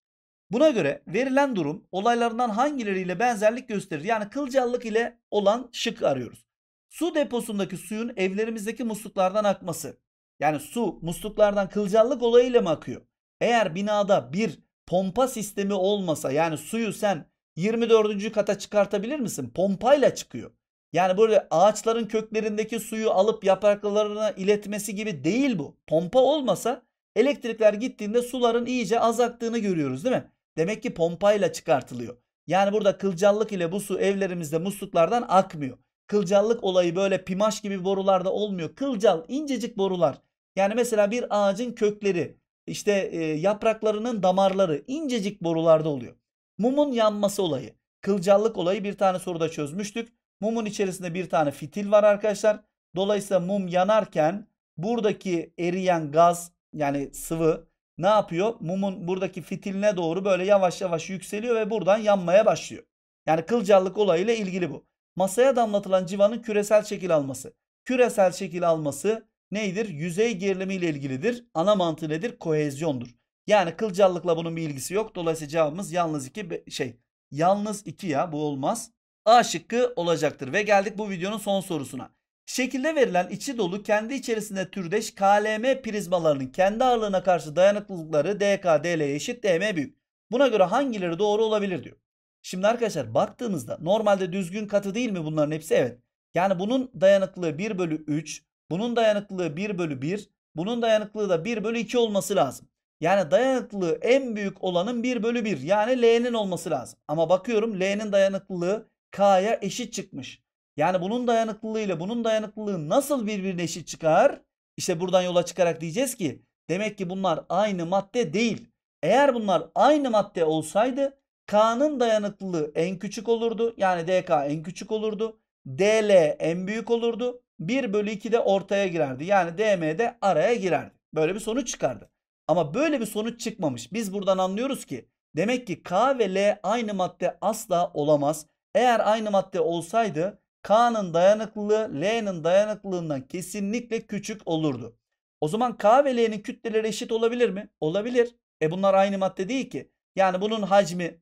Speaker 1: Buna göre verilen durum olaylarından hangileriyle benzerlik gösterir? Yani kılcallık ile olan şık arıyoruz. Su deposundaki suyun evlerimizdeki musluklardan akması. Yani su musluklardan kılcallık olayıyla mı akıyor? Eğer binada bir pompa sistemi olmasa yani suyu sen 24. kata çıkartabilir misin? Pompayla çıkıyor. Yani böyle ağaçların köklerindeki suyu alıp yapraklarına iletmesi gibi değil bu. Pompa olmasa elektrikler gittiğinde suların iyice azaktığını görüyoruz değil mi? Demek ki pompayla çıkartılıyor. Yani burada kılcallık ile bu su evlerimizde musluklardan akmıyor. Kılcallık olayı böyle pimaş gibi borularda olmuyor. Kılcal incecik borular. Yani mesela bir ağacın kökleri işte e, yapraklarının damarları incecik borularda oluyor. Mumun yanması olayı. Kılcallık olayı bir tane soruda çözmüştük. Mumun içerisinde bir tane fitil var arkadaşlar. Dolayısıyla mum yanarken buradaki eriyen gaz yani sıvı ne yapıyor? Mumun buradaki fitiline doğru böyle yavaş yavaş yükseliyor ve buradan yanmaya başlıyor. Yani kılcallık olayıyla ilgili bu. Masaya damlatılan civanın küresel şekil alması. Küresel şekil alması neydir? Yüzey gerilimi ile ilgilidir. Ana mantığı nedir? Kohezyondur. Yani kılcallıkla bunun bir ilgisi yok. Dolayısıyla cevabımız yalnız 2 şey yalnız 2 ya bu olmaz. A şıkkı olacaktır. Ve geldik bu videonun son sorusuna. Şekilde verilen içi dolu kendi içerisinde türdeş KLM prizmalarının kendi ağırlığına karşı dayanıklılıkları DK, DL'ye eşit, DM büyük. Buna göre hangileri doğru olabilir diyor. Şimdi arkadaşlar baktığımızda normalde düzgün katı değil mi bunların hepsi? Evet. Yani bunun dayanıklılığı 1 bölü 3, bunun dayanıklılığı 1 bölü 1, bunun dayanıklılığı da 1 bölü 2 olması lazım. Yani dayanıklılığı en büyük olanın 1 bölü 1 yani L'nin olması lazım. Ama bakıyorum L'nin dayanıklılığı K'ya eşit çıkmış. Yani bunun dayanıklılığı ile bunun dayanıklılığı nasıl birbirine eşit çıkar? İşte buradan yola çıkarak diyeceğiz ki demek ki bunlar aynı madde değil. Eğer bunlar aynı madde olsaydı K'nın dayanıklılığı en küçük olurdu. Yani DK en küçük olurdu. DL en büyük olurdu. 1 bölü 2 de ortaya girerdi. Yani DM de araya girerdi. Böyle bir sonuç çıkardı. Ama böyle bir sonuç çıkmamış. Biz buradan anlıyoruz ki demek ki K ve L aynı madde asla olamaz. Eğer aynı madde olsaydı K'nın dayanıklılığı L'nin dayanıklılığından kesinlikle küçük olurdu. O zaman K ve L'nin kütleleri eşit olabilir mi? Olabilir. E bunlar aynı madde değil ki. Yani bunun hacmi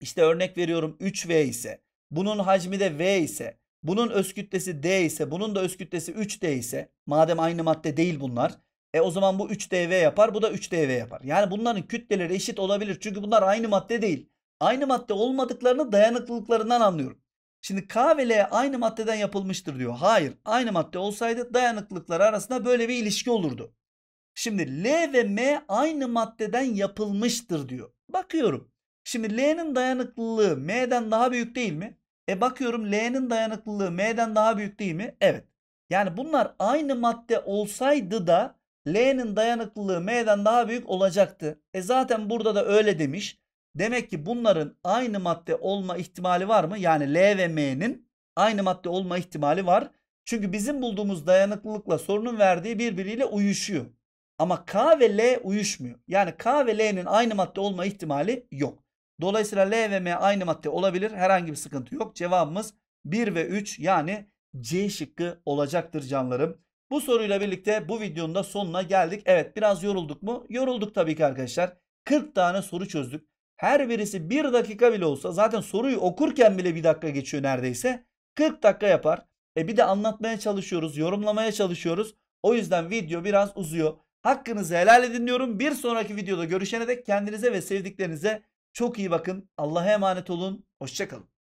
Speaker 1: işte örnek veriyorum 3V ise, bunun hacmi de V ise, bunun öz kütlesi D ise, bunun da öz kütlesi 3D ise, madem aynı madde değil bunlar, e o zaman bu 3 dv yapar bu da 3 dv yapar. Yani bunların kütleleri eşit olabilir. Çünkü bunlar aynı madde değil. Aynı madde olmadıklarını dayanıklılıklarından anlıyorum. Şimdi K ve L aynı maddeden yapılmıştır diyor. Hayır aynı madde olsaydı dayanıklılıkları arasında böyle bir ilişki olurdu. Şimdi L ve M aynı maddeden yapılmıştır diyor. Bakıyorum. Şimdi L'nin dayanıklılığı M'den daha büyük değil mi? E bakıyorum L'nin dayanıklılığı M'den daha büyük değil mi? Evet. Yani bunlar aynı madde olsaydı da L'nin dayanıklılığı M'den daha büyük olacaktı. E zaten burada da öyle demiş. Demek ki bunların aynı madde olma ihtimali var mı? Yani L ve M'nin aynı madde olma ihtimali var. Çünkü bizim bulduğumuz dayanıklılıkla sorunun verdiği birbiriyle uyuşuyor. Ama K ve L uyuşmuyor. Yani K ve L'nin aynı madde olma ihtimali yok. Dolayısıyla L ve M aynı madde olabilir. Herhangi bir sıkıntı yok. Cevabımız 1 ve 3 yani C şıkkı olacaktır canlarım. Bu soruyla birlikte bu videonun da sonuna geldik. Evet biraz yorulduk mu? Yorulduk tabii ki arkadaşlar. 40 tane soru çözdük. Her birisi 1 dakika bile olsa zaten soruyu okurken bile 1 dakika geçiyor neredeyse. 40 dakika yapar. E bir de anlatmaya çalışıyoruz, yorumlamaya çalışıyoruz. O yüzden video biraz uzuyor. Hakkınızı helal edin diyorum. Bir sonraki videoda görüşene dek kendinize ve sevdiklerinize çok iyi bakın. Allah'a emanet olun. Hoşçakalın.